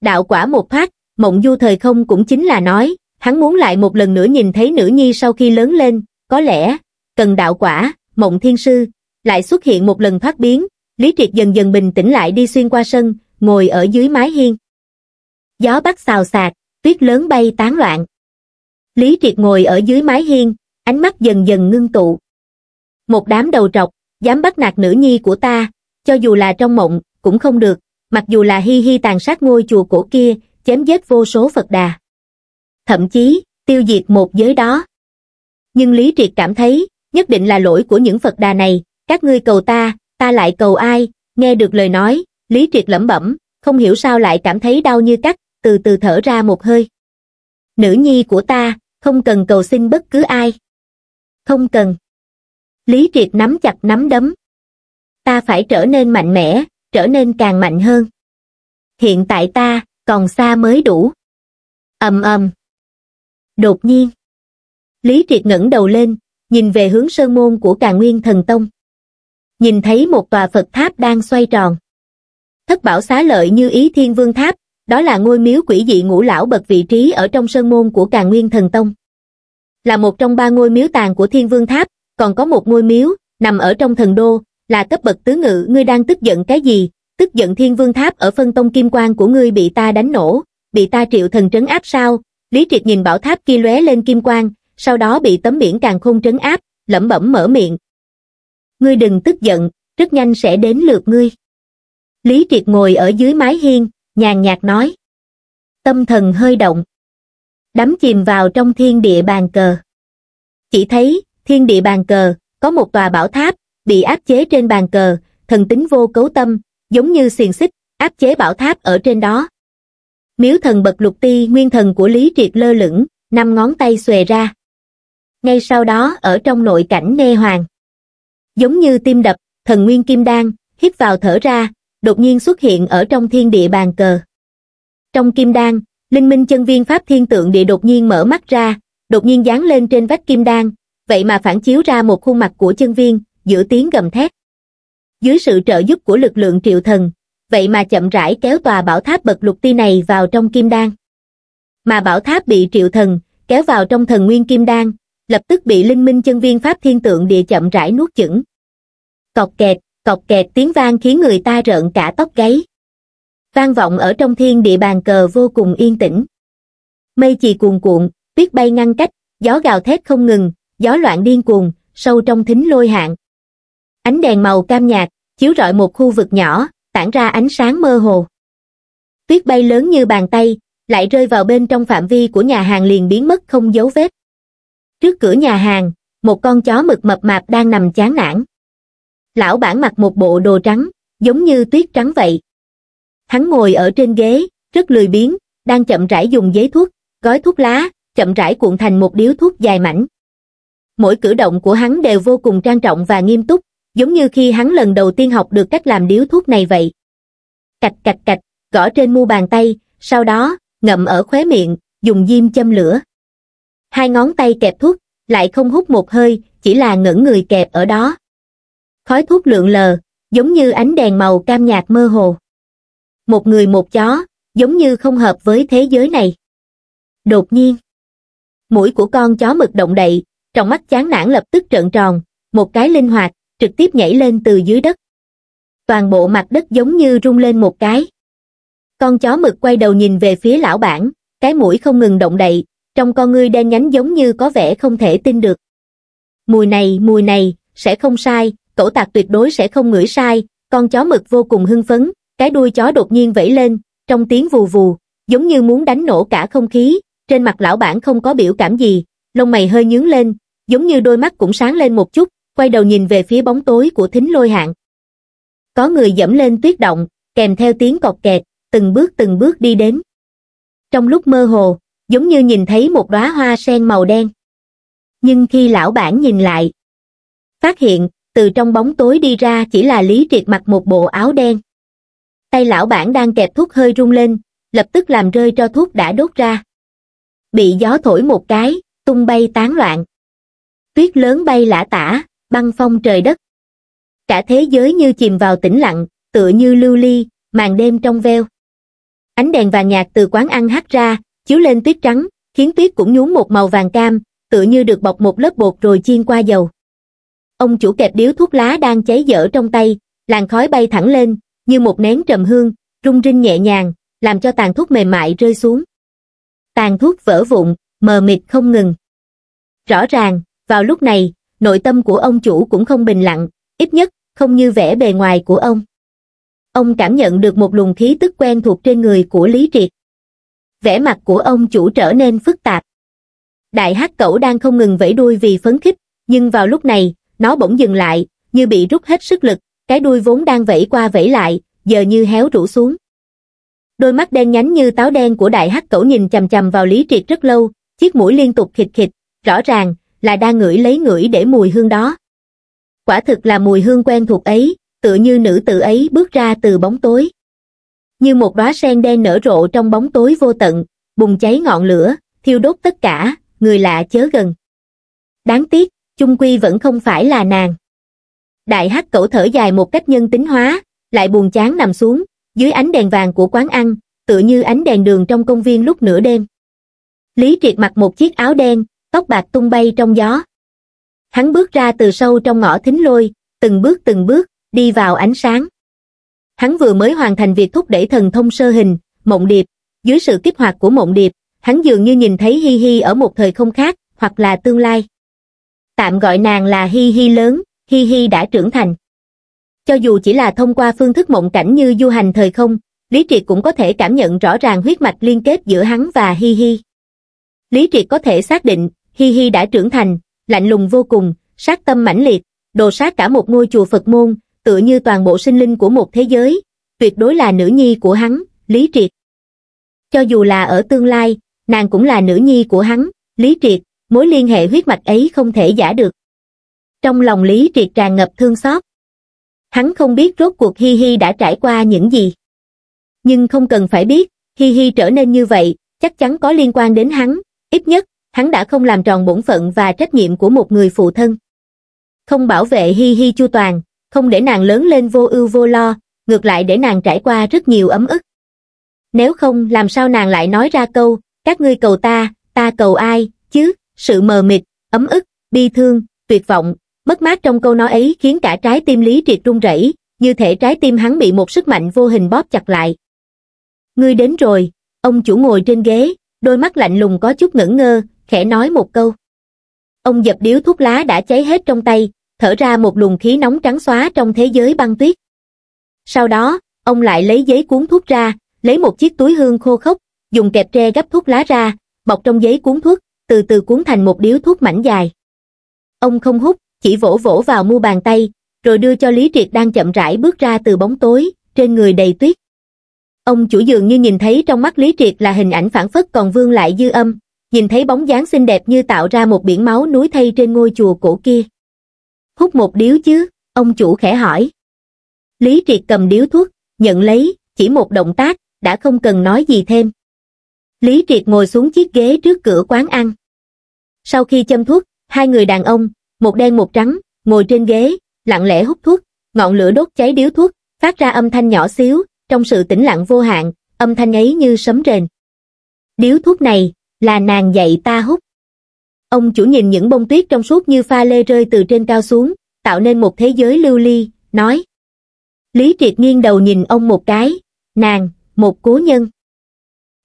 Đạo quả một phát, mộng du thời không cũng chính là nói, hắn muốn lại một lần nữa nhìn thấy nữ nhi sau khi lớn lên, có lẽ, cần đạo quả, mộng thiên sư, lại xuất hiện một lần thoát biến, Lý Triệt dần dần bình tĩnh lại đi xuyên qua sân, ngồi ở dưới mái hiên. Gió bắc xào xạc, tuyết lớn bay tán loạn. Lý Triệt ngồi ở dưới mái hiên, ánh mắt dần dần ngưng tụ. Một đám đầu trọc, dám bắt nạt nữ nhi của ta, cho dù là trong mộng, cũng không được, mặc dù là hi hi tàn sát ngôi chùa cổ kia, chém giết vô số Phật đà. Thậm chí, tiêu diệt một giới đó. Nhưng Lý Triệt cảm thấy, nhất định là lỗi của những Phật đà này, các ngươi cầu ta, ta lại cầu ai, nghe được lời nói, Lý Triệt lẩm bẩm, không hiểu sao lại cảm thấy đau như cắt, từ từ thở ra một hơi. Nữ nhi của ta, không cần cầu xin bất cứ ai. Không cần. Lý Triệt nắm chặt nắm đấm. Ta phải trở nên mạnh mẽ, trở nên càng mạnh hơn. Hiện tại ta, còn xa mới đủ. ầm ầm. Đột nhiên. Lý Triệt ngẩng đầu lên, nhìn về hướng sơn môn của Cà Nguyên Thần Tông. Nhìn thấy một tòa Phật tháp đang xoay tròn. Thất bảo xá lợi như ý thiên vương tháp, đó là ngôi miếu quỷ dị ngũ lão bậc vị trí ở trong sơn môn của Càn Nguyên Thần Tông. Là một trong ba ngôi miếu tàn của Thiên Vương Tháp, còn có một ngôi miếu, nằm ở trong thần đô, là cấp bậc tứ ngự ngươi đang tức giận cái gì, tức giận Thiên Vương Tháp ở phân tông kim quan của ngươi bị ta đánh nổ, bị ta triệu thần trấn áp sao, Lý Triệt nhìn bảo tháp kia lóe lên kim quan sau đó bị tấm biển càng khôn trấn áp, lẩm bẩm mở miệng. Ngươi đừng tức giận, rất nhanh sẽ đến lượt ngươi. Lý Triệt ngồi ở dưới mái hiên, nhàn nhạt nói. Tâm thần hơi động. Đắm chìm vào trong thiên địa bàn cờ. Chỉ thấy, thiên địa bàn cờ, có một tòa bảo tháp, bị áp chế trên bàn cờ, thần tính vô cấu tâm, giống như xiềng xích, áp chế bảo tháp ở trên đó. Miếu thần bật lục ti nguyên thần của Lý Triệt lơ lửng, năm ngón tay xòe ra. Ngay sau đó ở trong nội cảnh nê hoàng. Giống như tim đập, thần nguyên kim đan, hít vào thở ra, đột nhiên xuất hiện ở trong thiên địa bàn cờ. Trong kim đan, linh minh chân viên pháp thiên tượng địa đột nhiên mở mắt ra, đột nhiên dán lên trên vách kim đan, vậy mà phản chiếu ra một khuôn mặt của chân viên, giữa tiếng gầm thét. Dưới sự trợ giúp của lực lượng triệu thần, vậy mà chậm rãi kéo tòa bảo tháp bậc lục ti này vào trong kim đan. Mà bảo tháp bị triệu thần, kéo vào trong thần nguyên kim đan, lập tức bị linh minh chân viên pháp thiên tượng địa chậm rãi nuốt chửng. Cọc kẹt, cọc kẹt tiếng vang khiến người ta rợn cả tóc gáy vang vọng ở trong thiên địa bàn cờ vô cùng yên tĩnh mây chì cuồn cuộn tuyết bay ngăn cách gió gào thét không ngừng gió loạn điên cuồng sâu trong thính lôi hạn, ánh đèn màu cam nhạt chiếu rọi một khu vực nhỏ tản ra ánh sáng mơ hồ tuyết bay lớn như bàn tay lại rơi vào bên trong phạm vi của nhà hàng liền biến mất không dấu vết trước cửa nhà hàng một con chó mực mập mạp đang nằm chán nản Lão bản mặc một bộ đồ trắng, giống như tuyết trắng vậy. Hắn ngồi ở trên ghế, rất lười biếng, đang chậm rãi dùng giấy thuốc, gói thuốc lá, chậm rãi cuộn thành một điếu thuốc dài mảnh. Mỗi cử động của hắn đều vô cùng trang trọng và nghiêm túc, giống như khi hắn lần đầu tiên học được cách làm điếu thuốc này vậy. Cạch cạch cạch, gõ trên mu bàn tay, sau đó, ngậm ở khóe miệng, dùng diêm châm lửa. Hai ngón tay kẹp thuốc, lại không hút một hơi, chỉ là ngẩng người kẹp ở đó khói thuốc lượn lờ, giống như ánh đèn màu cam nhạt mơ hồ. Một người một chó, giống như không hợp với thế giới này. Đột nhiên, mũi của con chó mực động đậy, trong mắt chán nản lập tức trợn tròn, một cái linh hoạt, trực tiếp nhảy lên từ dưới đất. Toàn bộ mặt đất giống như rung lên một cái. Con chó mực quay đầu nhìn về phía lão bản, cái mũi không ngừng động đậy, trong con ngươi đen nhánh giống như có vẻ không thể tin được. Mùi này, mùi này, sẽ không sai, cẩu tạc tuyệt đối sẽ không ngửi sai, con chó mực vô cùng hưng phấn, cái đuôi chó đột nhiên vẫy lên, trong tiếng vù vù, giống như muốn đánh nổ cả không khí, trên mặt lão bản không có biểu cảm gì, lông mày hơi nhướng lên, giống như đôi mắt cũng sáng lên một chút, quay đầu nhìn về phía bóng tối của thính lôi hạng. Có người dẫm lên tuyết động, kèm theo tiếng cọt kẹt, từng bước từng bước đi đến. Trong lúc mơ hồ, giống như nhìn thấy một đóa hoa sen màu đen. Nhưng khi lão bản nhìn lại, phát hiện từ trong bóng tối đi ra chỉ là lý triệt mặc một bộ áo đen tay lão bản đang kẹp thuốc hơi rung lên lập tức làm rơi cho thuốc đã đốt ra bị gió thổi một cái tung bay tán loạn tuyết lớn bay lả tả băng phong trời đất cả thế giới như chìm vào tĩnh lặng tựa như lưu ly màn đêm trong veo ánh đèn vàng nhạt từ quán ăn hắt ra chiếu lên tuyết trắng khiến tuyết cũng nhuốm một màu vàng cam tựa như được bọc một lớp bột rồi chiên qua dầu ông chủ kẹp điếu thuốc lá đang cháy dở trong tay, làn khói bay thẳng lên, như một nén trầm hương, rung rinh nhẹ nhàng, làm cho tàn thuốc mềm mại rơi xuống. Tàn thuốc vỡ vụn, mờ mịt không ngừng. Rõ ràng, vào lúc này, nội tâm của ông chủ cũng không bình lặng, ít nhất, không như vẻ bề ngoài của ông. Ông cảm nhận được một luồng khí tức quen thuộc trên người của Lý Triệt. Vẻ mặt của ông chủ trở nên phức tạp. Đại hắc cẩu đang không ngừng vẫy đuôi vì phấn khích, nhưng vào lúc này, nó bỗng dừng lại, như bị rút hết sức lực, cái đuôi vốn đang vẫy qua vẫy lại, giờ như héo rũ xuống. Đôi mắt đen nhánh như táo đen của đại hắc cẩu nhìn chằm chằm vào Lý Triệt rất lâu, chiếc mũi liên tục khịt khịt, rõ ràng là đang ngửi lấy ngửi để mùi hương đó. Quả thực là mùi hương quen thuộc ấy, tựa như nữ tử ấy bước ra từ bóng tối. Như một đóa sen đen nở rộ trong bóng tối vô tận, bùng cháy ngọn lửa, thiêu đốt tất cả, người lạ chớ gần. Đáng tiếc, chung quy vẫn không phải là nàng. Đại hắc cẩu thở dài một cách nhân tính hóa, lại buồn chán nằm xuống, dưới ánh đèn vàng của quán ăn, tựa như ánh đèn đường trong công viên lúc nửa đêm. Lý Triệt mặc một chiếc áo đen, tóc bạc tung bay trong gió. Hắn bước ra từ sâu trong ngõ thính lôi, từng bước từng bước, đi vào ánh sáng. Hắn vừa mới hoàn thành việc thúc đẩy thần thông sơ hình, mộng điệp. Dưới sự kích hoạt của mộng điệp, hắn dường như nhìn thấy Hi Hi ở một thời không khác, hoặc là tương lai tạm gọi nàng là hi hi lớn hi hi đã trưởng thành cho dù chỉ là thông qua phương thức mộng cảnh như du hành thời không lý triệt cũng có thể cảm nhận rõ ràng huyết mạch liên kết giữa hắn và hi hi lý triệt có thể xác định hi hi đã trưởng thành lạnh lùng vô cùng sát tâm mãnh liệt đồ sát cả một ngôi chùa phật môn tựa như toàn bộ sinh linh của một thế giới tuyệt đối là nữ nhi của hắn lý triệt cho dù là ở tương lai nàng cũng là nữ nhi của hắn lý triệt mối liên hệ huyết mạch ấy không thể giả được. Trong lòng Lý Triệt tràn ngập thương xót. Hắn không biết rốt cuộc Hi Hi đã trải qua những gì. Nhưng không cần phải biết, Hi Hi trở nên như vậy, chắc chắn có liên quan đến hắn, ít nhất, hắn đã không làm tròn bổn phận và trách nhiệm của một người phụ thân. Không bảo vệ Hi Hi chu toàn, không để nàng lớn lên vô ưu vô lo, ngược lại để nàng trải qua rất nhiều ấm ức. Nếu không, làm sao nàng lại nói ra câu, các ngươi cầu ta, ta cầu ai, chứ? sự mờ mịt, ấm ức, bi thương, tuyệt vọng, mất mát trong câu nói ấy khiến cả trái tim Lý Triệt rung rẩy, như thể trái tim hắn bị một sức mạnh vô hình bóp chặt lại. Ngươi đến rồi, ông chủ ngồi trên ghế, đôi mắt lạnh lùng có chút ngẩn ngơ, khẽ nói một câu. Ông dập điếu thuốc lá đã cháy hết trong tay, thở ra một luồng khí nóng trắng xóa trong thế giới băng tuyết. Sau đó, ông lại lấy giấy cuốn thuốc ra, lấy một chiếc túi hương khô khốc, dùng kẹp tre gấp thuốc lá ra, bọc trong giấy cuốn thuốc, từ từ cuốn thành một điếu thuốc mảnh dài. Ông không hút, chỉ vỗ vỗ vào mu bàn tay, rồi đưa cho Lý Triệt đang chậm rãi bước ra từ bóng tối, trên người đầy tuyết. Ông chủ dường như nhìn thấy trong mắt Lý Triệt là hình ảnh phản phất còn vương lại dư âm, nhìn thấy bóng dáng xinh đẹp như tạo ra một biển máu núi thay trên ngôi chùa cổ kia. Hút một điếu chứ, ông chủ khẽ hỏi. Lý Triệt cầm điếu thuốc, nhận lấy, chỉ một động tác, đã không cần nói gì thêm. Lý Triệt ngồi xuống chiếc ghế trước cửa quán ăn sau khi châm thuốc hai người đàn ông một đen một trắng ngồi trên ghế lặng lẽ hút thuốc ngọn lửa đốt cháy điếu thuốc phát ra âm thanh nhỏ xíu trong sự tĩnh lặng vô hạn âm thanh ấy như sấm rền điếu thuốc này là nàng dạy ta hút ông chủ nhìn những bông tuyết trong suốt như pha lê rơi từ trên cao xuống tạo nên một thế giới lưu ly nói lý triệt nghiêng đầu nhìn ông một cái nàng một cố nhân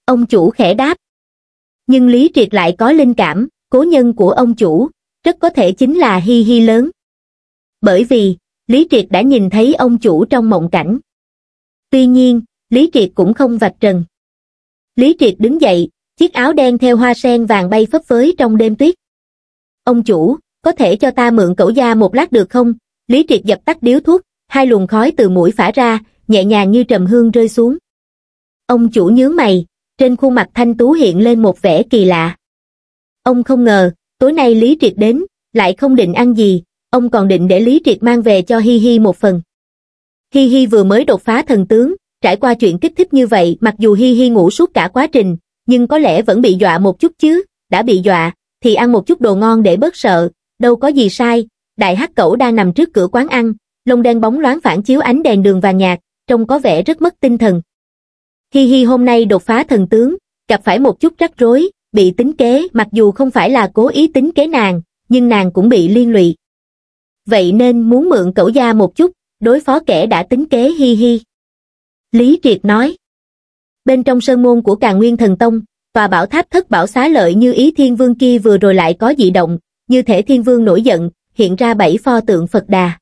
ông chủ khẽ đáp nhưng lý triệt lại có linh cảm cố nhân của ông chủ, rất có thể chính là hi hi lớn. Bởi vì, Lý Triệt đã nhìn thấy ông chủ trong mộng cảnh. Tuy nhiên, Lý Triệt cũng không vạch trần. Lý Triệt đứng dậy, chiếc áo đen theo hoa sen vàng bay phấp phới trong đêm tuyết. Ông chủ, có thể cho ta mượn cẩu da một lát được không? Lý Triệt dập tắt điếu thuốc, hai luồng khói từ mũi phả ra, nhẹ nhàng như trầm hương rơi xuống. Ông chủ nhướng mày, trên khuôn mặt thanh tú hiện lên một vẻ kỳ lạ. Ông không ngờ, tối nay Lý Triệt đến, lại không định ăn gì, ông còn định để Lý Triệt mang về cho Hi Hi một phần. Hi Hi vừa mới đột phá thần tướng, trải qua chuyện kích thích như vậy mặc dù Hi Hi ngủ suốt cả quá trình, nhưng có lẽ vẫn bị dọa một chút chứ, đã bị dọa, thì ăn một chút đồ ngon để bớt sợ, đâu có gì sai, đại hắc cẩu đang nằm trước cửa quán ăn, lông đen bóng loáng phản chiếu ánh đèn đường và nhạc trông có vẻ rất mất tinh thần. Hi Hi hôm nay đột phá thần tướng, gặp phải một chút rắc rối, bị tính kế mặc dù không phải là cố ý tính kế nàng, nhưng nàng cũng bị liên lụy. Vậy nên muốn mượn cẩu gia một chút, đối phó kẻ đã tính kế hi hi. Lý Triệt nói. Bên trong sơn môn của Càng Nguyên Thần Tông, tòa bảo tháp thất bảo xá lợi như ý thiên vương kia vừa rồi lại có dị động, như thể thiên vương nổi giận, hiện ra bảy pho tượng Phật Đà.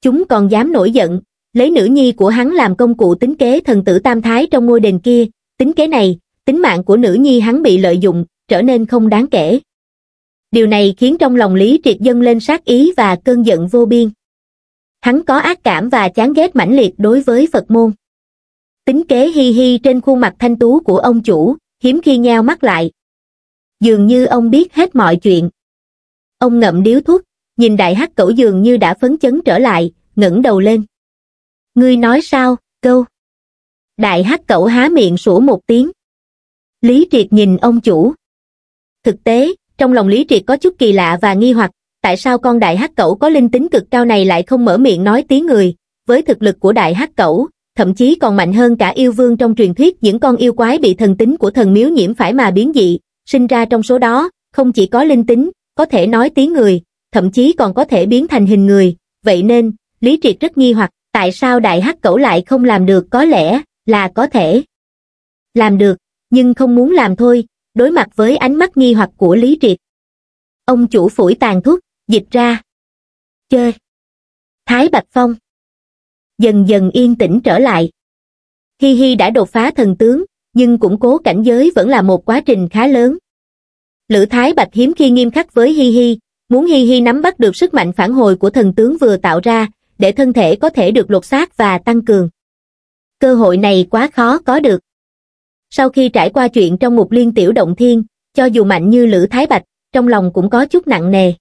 Chúng còn dám nổi giận, lấy nữ nhi của hắn làm công cụ tính kế thần tử Tam Thái trong ngôi đền kia, tính kế này, tính mạng của nữ nhi hắn bị lợi dụng, trở nên không đáng kể. Điều này khiến trong lòng Lý Triệt dâng lên sát ý và cơn giận vô biên. Hắn có ác cảm và chán ghét mãnh liệt đối với Phật môn. Tính kế hi hi trên khuôn mặt thanh tú của ông chủ, hiếm khi nheo mắt lại. Dường như ông biết hết mọi chuyện. Ông ngậm điếu thuốc, nhìn đại hắc cẩu dường như đã phấn chấn trở lại, ngẩng đầu lên. Ngươi nói sao, câu. Đại hắc cẩu há miệng sủa một tiếng. Lý Triệt nhìn ông chủ. Thực tế, trong lòng Lý Triệt có chút kỳ lạ và nghi hoặc, tại sao con đại hắc cẩu có linh tính cực cao này lại không mở miệng nói tiếng người, với thực lực của đại hắc cẩu, thậm chí còn mạnh hơn cả yêu vương trong truyền thuyết những con yêu quái bị thần tính của thần miếu nhiễm phải mà biến dị, sinh ra trong số đó, không chỉ có linh tính, có thể nói tiếng người, thậm chí còn có thể biến thành hình người, vậy nên, Lý Triệt rất nghi hoặc, tại sao đại hắc cẩu lại không làm được có lẽ là có thể làm được nhưng không muốn làm thôi đối mặt với ánh mắt nghi hoặc của lý triệt ông chủ phủi tàn thuốc dịch ra chơi thái bạch phong dần dần yên tĩnh trở lại hi hi đã đột phá thần tướng nhưng củng cố cảnh giới vẫn là một quá trình khá lớn lữ thái bạch hiếm khi nghiêm khắc với hi hi muốn hi hi nắm bắt được sức mạnh phản hồi của thần tướng vừa tạo ra để thân thể có thể được lột xác và tăng cường cơ hội này quá khó có được sau khi trải qua chuyện trong ngục liên tiểu động thiên cho dù mạnh như lữ thái bạch trong lòng cũng có chút nặng nề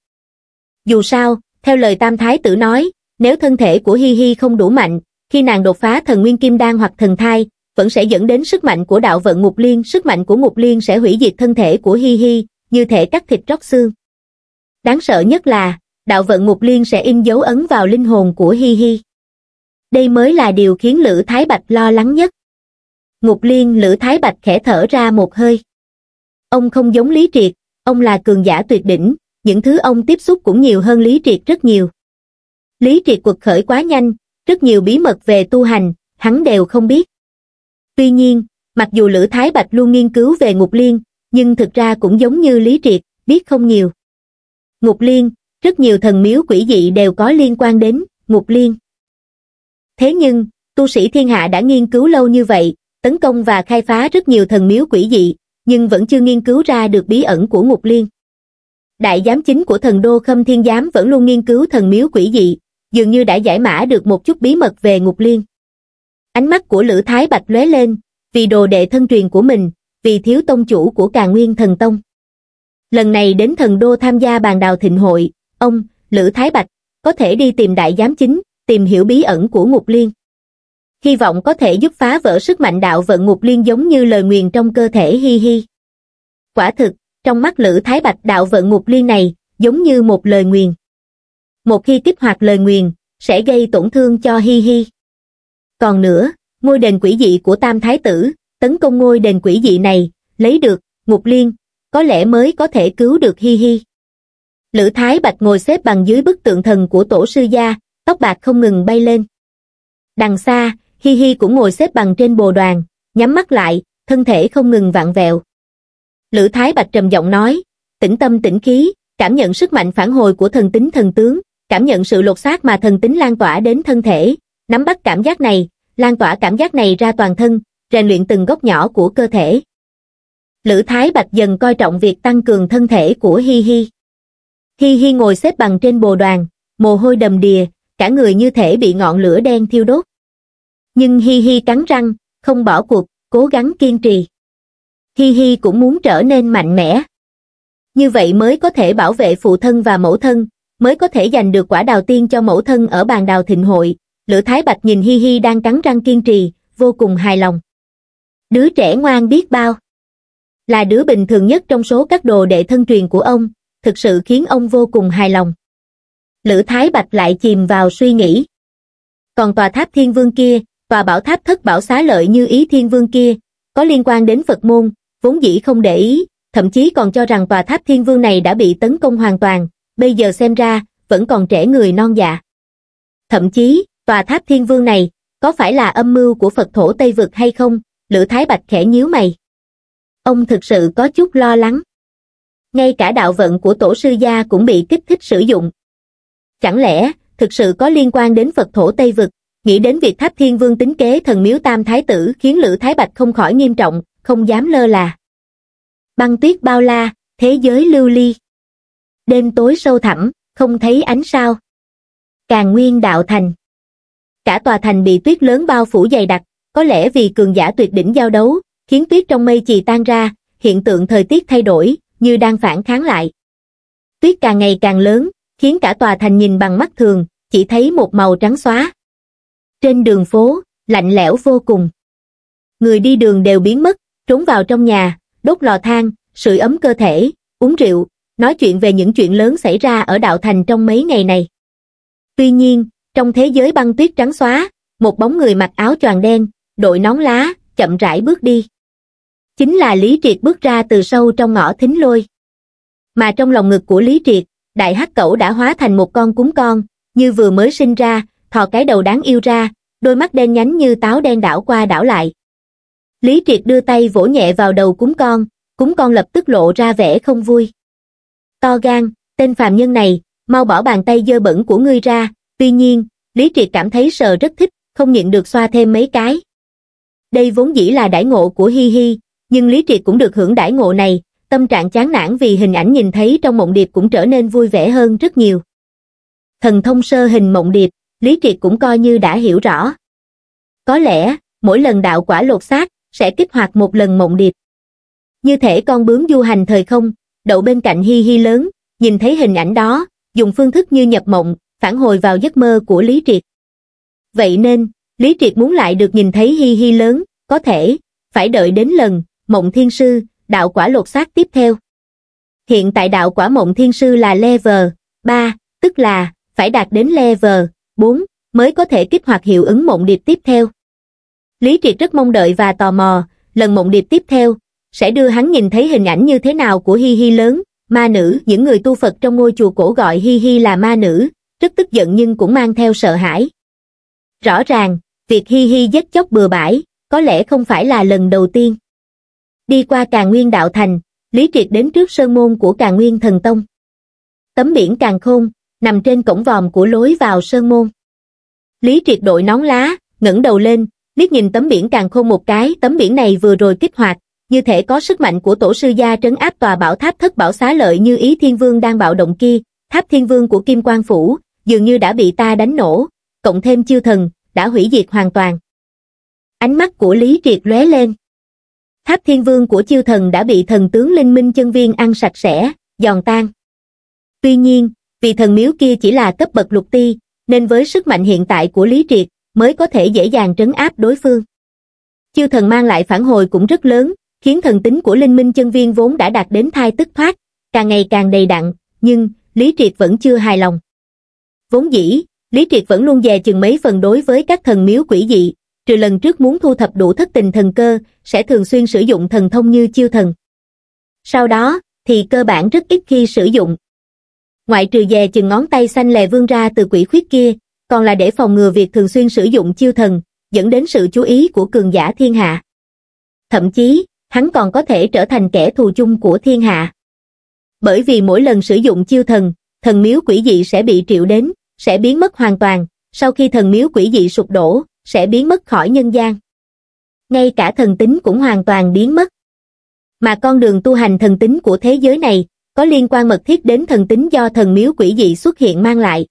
dù sao theo lời tam thái tử nói nếu thân thể của hi hi không đủ mạnh khi nàng đột phá thần nguyên kim đan hoặc thần thai vẫn sẽ dẫn đến sức mạnh của đạo vận ngục liên sức mạnh của ngục liên sẽ hủy diệt thân thể của hi hi như thể cắt thịt róc xương đáng sợ nhất là đạo vận ngục liên sẽ in dấu ấn vào linh hồn của hi hi đây mới là điều khiến lữ thái bạch lo lắng nhất ngục liên lữ thái bạch khẽ thở ra một hơi ông không giống lý triệt ông là cường giả tuyệt đỉnh những thứ ông tiếp xúc cũng nhiều hơn lý triệt rất nhiều lý triệt quật khởi quá nhanh rất nhiều bí mật về tu hành hắn đều không biết tuy nhiên mặc dù lữ thái bạch luôn nghiên cứu về ngục liên nhưng thực ra cũng giống như lý triệt biết không nhiều ngục liên rất nhiều thần miếu quỷ dị đều có liên quan đến ngục liên thế nhưng tu sĩ thiên hạ đã nghiên cứu lâu như vậy tấn công và khai phá rất nhiều thần miếu quỷ dị, nhưng vẫn chưa nghiên cứu ra được bí ẩn của Ngục Liên. Đại giám chính của thần đô Khâm Thiên Giám vẫn luôn nghiên cứu thần miếu quỷ dị, dường như đã giải mã được một chút bí mật về Ngục Liên. Ánh mắt của Lữ Thái Bạch lóe lên, vì đồ đệ thân truyền của mình, vì thiếu tông chủ của càn Nguyên Thần Tông. Lần này đến thần đô tham gia bàn đào thịnh hội, ông, Lữ Thái Bạch, có thể đi tìm đại giám chính, tìm hiểu bí ẩn của Ngục Liên hy vọng có thể giúp phá vỡ sức mạnh đạo vận ngục liên giống như lời nguyền trong cơ thể hi hi. Quả thực, trong mắt Lữ Thái Bạch đạo vận ngục liên này, giống như một lời nguyền. Một khi kích hoạt lời nguyền, sẽ gây tổn thương cho hi hi. Còn nữa, ngôi đền quỷ dị của Tam Thái Tử, tấn công ngôi đền quỷ dị này, lấy được, ngục liên, có lẽ mới có thể cứu được hi hi. Lữ Thái Bạch ngồi xếp bằng dưới bức tượng thần của tổ sư gia, tóc bạc không ngừng bay lên. Đằng xa, Hi Hi cũng ngồi xếp bằng trên bồ đoàn, nhắm mắt lại, thân thể không ngừng vặn vẹo. Lữ Thái Bạch trầm giọng nói, tĩnh tâm tĩnh khí, cảm nhận sức mạnh phản hồi của thần tính thần tướng, cảm nhận sự lột xác mà thần tính lan tỏa đến thân thể, nắm bắt cảm giác này, lan tỏa cảm giác này ra toàn thân, rèn luyện từng góc nhỏ của cơ thể. Lữ Thái Bạch dần coi trọng việc tăng cường thân thể của Hi Hi. Hi Hi ngồi xếp bằng trên bồ đoàn, mồ hôi đầm đìa, cả người như thể bị ngọn lửa đen thiêu đốt nhưng hi hi cắn răng không bỏ cuộc cố gắng kiên trì hi hi cũng muốn trở nên mạnh mẽ như vậy mới có thể bảo vệ phụ thân và mẫu thân mới có thể giành được quả đào tiên cho mẫu thân ở bàn đào thịnh hội lữ thái bạch nhìn hi hi đang cắn răng kiên trì vô cùng hài lòng đứa trẻ ngoan biết bao là đứa bình thường nhất trong số các đồ đệ thân truyền của ông thực sự khiến ông vô cùng hài lòng lữ thái bạch lại chìm vào suy nghĩ còn tòa tháp thiên vương kia tòa bảo tháp thất bảo xá lợi như ý thiên vương kia, có liên quan đến Phật môn, vốn dĩ không để ý, thậm chí còn cho rằng tòa tháp thiên vương này đã bị tấn công hoàn toàn, bây giờ xem ra, vẫn còn trẻ người non dạ. Thậm chí, tòa tháp thiên vương này, có phải là âm mưu của Phật thổ Tây Vực hay không, Lữ Thái Bạch khẽ nhíu mày. Ông thực sự có chút lo lắng. Ngay cả đạo vận của tổ sư gia cũng bị kích thích sử dụng. Chẳng lẽ, thực sự có liên quan đến Phật thổ Tây Vực? nghĩ đến việc tháp thiên vương tính kế thần miếu tam thái tử khiến lữ thái bạch không khỏi nghiêm trọng không dám lơ là băng tuyết bao la thế giới lưu ly đêm tối sâu thẳm không thấy ánh sao càng nguyên đạo thành cả tòa thành bị tuyết lớn bao phủ dày đặc có lẽ vì cường giả tuyệt đỉnh giao đấu khiến tuyết trong mây chì tan ra hiện tượng thời tiết thay đổi như đang phản kháng lại tuyết càng ngày càng lớn khiến cả tòa thành nhìn bằng mắt thường chỉ thấy một màu trắng xóa trên đường phố, lạnh lẽo vô cùng. Người đi đường đều biến mất, trốn vào trong nhà, đốt lò than, sưởi ấm cơ thể, uống rượu, nói chuyện về những chuyện lớn xảy ra ở đạo thành trong mấy ngày này. Tuy nhiên, trong thế giới băng tuyết trắng xóa, một bóng người mặc áo choàng đen, đội nón lá, chậm rãi bước đi. Chính là Lý Triệt bước ra từ sâu trong ngõ thính lôi. Mà trong lòng ngực của Lý Triệt, đại hắc cẩu đã hóa thành một con cúng con, như vừa mới sinh ra, thò cái đầu đáng yêu ra đôi mắt đen nhánh như táo đen đảo qua đảo lại lý triệt đưa tay vỗ nhẹ vào đầu cúng con cúng con lập tức lộ ra vẻ không vui to gan tên phàm nhân này mau bỏ bàn tay dơ bẩn của ngươi ra tuy nhiên lý triệt cảm thấy sờ rất thích không nhịn được xoa thêm mấy cái đây vốn dĩ là đãi ngộ của hi hi nhưng lý triệt cũng được hưởng đãi ngộ này tâm trạng chán nản vì hình ảnh nhìn thấy trong mộng điệp cũng trở nên vui vẻ hơn rất nhiều thần thông sơ hình mộng điệp Lý Triệt cũng coi như đã hiểu rõ. Có lẽ, mỗi lần đạo quả lột xác, sẽ kích hoạt một lần mộng điệp. Như thể con bướm du hành thời không, đậu bên cạnh hi hi lớn, nhìn thấy hình ảnh đó, dùng phương thức như nhập mộng, phản hồi vào giấc mơ của Lý Triệt. Vậy nên, Lý Triệt muốn lại được nhìn thấy hi hi lớn, có thể, phải đợi đến lần, mộng thiên sư, đạo quả lột xác tiếp theo. Hiện tại đạo quả mộng thiên sư là level 3, tức là, phải đạt đến level 4, mới có thể kích hoạt hiệu ứng mộng điệp tiếp theo. Lý Triệt rất mong đợi và tò mò, lần mộng điệp tiếp theo, sẽ đưa hắn nhìn thấy hình ảnh như thế nào của Hi Hi lớn, ma nữ, những người tu Phật trong ngôi chùa cổ gọi Hi Hi là ma nữ, rất tức giận nhưng cũng mang theo sợ hãi. Rõ ràng, việc Hi Hi dứt chóc bừa bãi, có lẽ không phải là lần đầu tiên. Đi qua Càng Nguyên Đạo Thành, Lý Triệt đến trước sơn môn của Càng Nguyên Thần Tông. Tấm biển Càng Khôn, nằm trên cổng vòm của lối vào sơn môn. Lý triệt đội nón lá, ngẩng đầu lên, liếc nhìn tấm biển càng khôn một cái, tấm biển này vừa rồi kích hoạt, như thể có sức mạnh của tổ sư gia trấn áp tòa bảo tháp thất bảo xá lợi như ý thiên vương đang bạo động kia, tháp thiên vương của Kim Quang Phủ, dường như đã bị ta đánh nổ, cộng thêm chiêu thần, đã hủy diệt hoàn toàn. Ánh mắt của Lý Triệt lóe lên. Tháp thiên vương của chiêu thần đã bị thần tướng linh minh chân viên ăn sạch sẽ, giòn tan. Tuy nhiên, vì thần miếu kia chỉ là cấp bậc lục ti, nên với sức mạnh hiện tại của Lý Triệt mới có thể dễ dàng trấn áp đối phương. Chiêu thần mang lại phản hồi cũng rất lớn, khiến thần tính của linh minh chân viên vốn đã đạt đến thai tức thoát, càng ngày càng đầy đặn, nhưng Lý Triệt vẫn chưa hài lòng. Vốn dĩ, Lý Triệt vẫn luôn dè chừng mấy phần đối với các thần miếu quỷ dị, trừ lần trước muốn thu thập đủ thất tình thần cơ, sẽ thường xuyên sử dụng thần thông như chiêu thần. Sau đó, thì cơ bản rất ít khi sử dụng, ngoại trừ dè chừng ngón tay xanh lè vươn ra từ quỷ khuyết kia, còn là để phòng ngừa việc thường xuyên sử dụng chiêu thần, dẫn đến sự chú ý của cường giả thiên hạ. Thậm chí, hắn còn có thể trở thành kẻ thù chung của thiên hạ. Bởi vì mỗi lần sử dụng chiêu thần, thần miếu quỷ dị sẽ bị triệu đến, sẽ biến mất hoàn toàn, sau khi thần miếu quỷ dị sụp đổ, sẽ biến mất khỏi nhân gian. Ngay cả thần tính cũng hoàn toàn biến mất. Mà con đường tu hành thần tính của thế giới này, có liên quan mật thiết đến thần tính do thần miếu quỷ dị xuất hiện mang lại.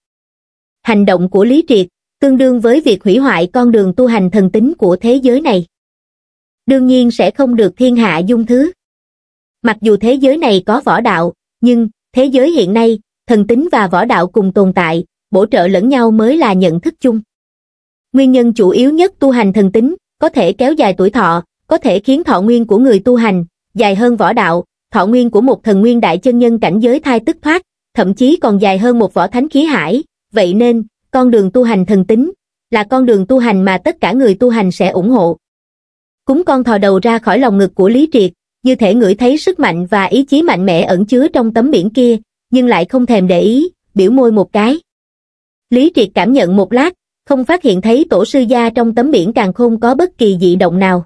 Hành động của Lý Triệt tương đương với việc hủy hoại con đường tu hành thần tính của thế giới này. Đương nhiên sẽ không được thiên hạ dung thứ. Mặc dù thế giới này có võ đạo, nhưng thế giới hiện nay, thần tính và võ đạo cùng tồn tại, bổ trợ lẫn nhau mới là nhận thức chung. Nguyên nhân chủ yếu nhất tu hành thần tính, có thể kéo dài tuổi thọ, có thể khiến thọ nguyên của người tu hành dài hơn võ đạo, thọ nguyên của một thần nguyên đại chân nhân cảnh giới thai tức thoát, thậm chí còn dài hơn một võ thánh khí hải, vậy nên, con đường tu hành thần tính, là con đường tu hành mà tất cả người tu hành sẽ ủng hộ. Cúng con thò đầu ra khỏi lòng ngực của Lý Triệt, như thể ngửi thấy sức mạnh và ý chí mạnh mẽ ẩn chứa trong tấm biển kia, nhưng lại không thèm để ý, biểu môi một cái. Lý Triệt cảm nhận một lát, không phát hiện thấy tổ sư gia trong tấm biển càng không có bất kỳ dị động nào.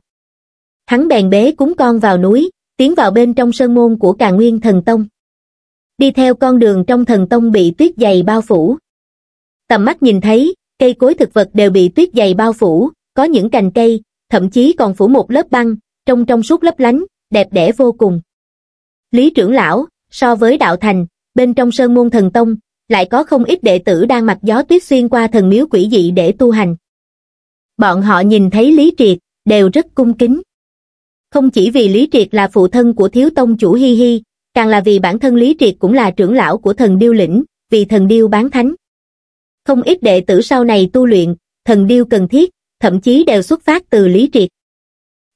Hắn bèn bế cúng con vào núi, tiến vào bên trong sơn môn của Càn Nguyên Thần Tông. Đi theo con đường trong Thần Tông bị tuyết dày bao phủ. Tầm mắt nhìn thấy, cây cối thực vật đều bị tuyết dày bao phủ, có những cành cây, thậm chí còn phủ một lớp băng, trong trong suốt lấp lánh, đẹp đẽ vô cùng. Lý trưởng lão, so với đạo thành, bên trong sơn môn thần tông, lại có không ít đệ tử đang mặc gió tuyết xuyên qua thần miếu quỷ dị để tu hành. Bọn họ nhìn thấy Lý Triệt, đều rất cung kính không chỉ vì Lý Triệt là phụ thân của thiếu tông chủ Hi Hi, càng là vì bản thân Lý Triệt cũng là trưởng lão của thần điêu lĩnh, vì thần điêu bán thánh. Không ít đệ tử sau này tu luyện, thần điêu cần thiết, thậm chí đều xuất phát từ Lý Triệt.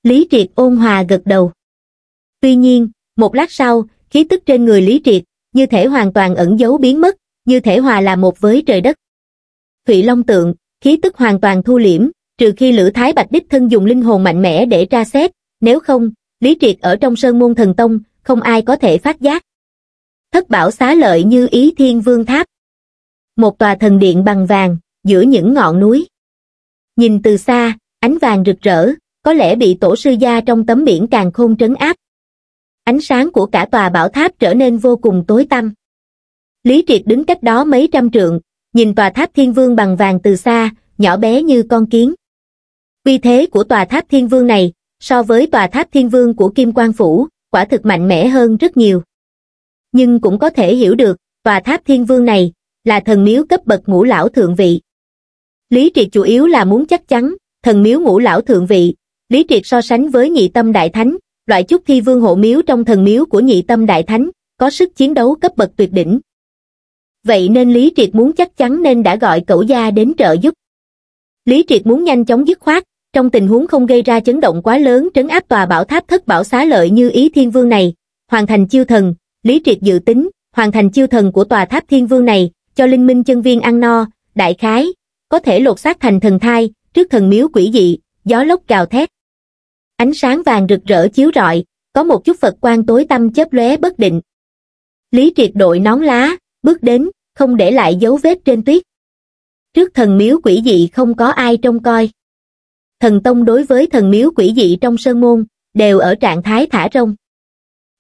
Lý Triệt ôn hòa gật đầu. Tuy nhiên, một lát sau, khí tức trên người Lý Triệt, như thể hoàn toàn ẩn giấu biến mất, như thể hòa là một với trời đất. Thủy Long Tượng, khí tức hoàn toàn thu liễm, trừ khi Lữ Thái Bạch Đích thân dùng linh hồn mạnh mẽ để tra xét, nếu không, Lý Triệt ở trong sơn môn thần tông, không ai có thể phát giác. Thất bảo xá lợi như ý thiên vương tháp. Một tòa thần điện bằng vàng, giữa những ngọn núi. Nhìn từ xa, ánh vàng rực rỡ, có lẽ bị tổ sư gia trong tấm biển càng khôn trấn áp. Ánh sáng của cả tòa bảo tháp trở nên vô cùng tối tăm. Lý Triệt đứng cách đó mấy trăm trượng, nhìn tòa tháp thiên vương bằng vàng từ xa, nhỏ bé như con kiến. Vì thế của tòa tháp thiên vương này, so với tòa tháp thiên vương của Kim Quang Phủ, quả thực mạnh mẽ hơn rất nhiều. Nhưng cũng có thể hiểu được, tòa tháp thiên vương này là thần miếu cấp bậc ngũ lão thượng vị. Lý Triệt chủ yếu là muốn chắc chắn, thần miếu ngũ lão thượng vị, Lý Triệt so sánh với nhị tâm đại thánh, loại chút thi vương hộ miếu trong thần miếu của nhị tâm đại thánh, có sức chiến đấu cấp bậc tuyệt đỉnh. Vậy nên Lý Triệt muốn chắc chắn nên đã gọi cậu gia đến trợ giúp. Lý Triệt muốn nhanh chóng dứt khoát, trong tình huống không gây ra chấn động quá lớn trấn áp tòa bảo tháp thất bảo xá lợi như ý thiên vương này, hoàn thành chiêu thần, lý triệt dự tính, hoàn thành chiêu thần của tòa tháp thiên vương này, cho linh minh chân viên ăn no, đại khái, có thể lột xác thành thần thai, trước thần miếu quỷ dị, gió lốc gào thét. Ánh sáng vàng rực rỡ chiếu rọi, có một chút Phật quan tối tâm chớp lóe bất định. Lý triệt đội nón lá, bước đến, không để lại dấu vết trên tuyết. Trước thần miếu quỷ dị không có ai trông coi thần tông đối với thần miếu quỷ dị trong sơn môn, đều ở trạng thái thả rông.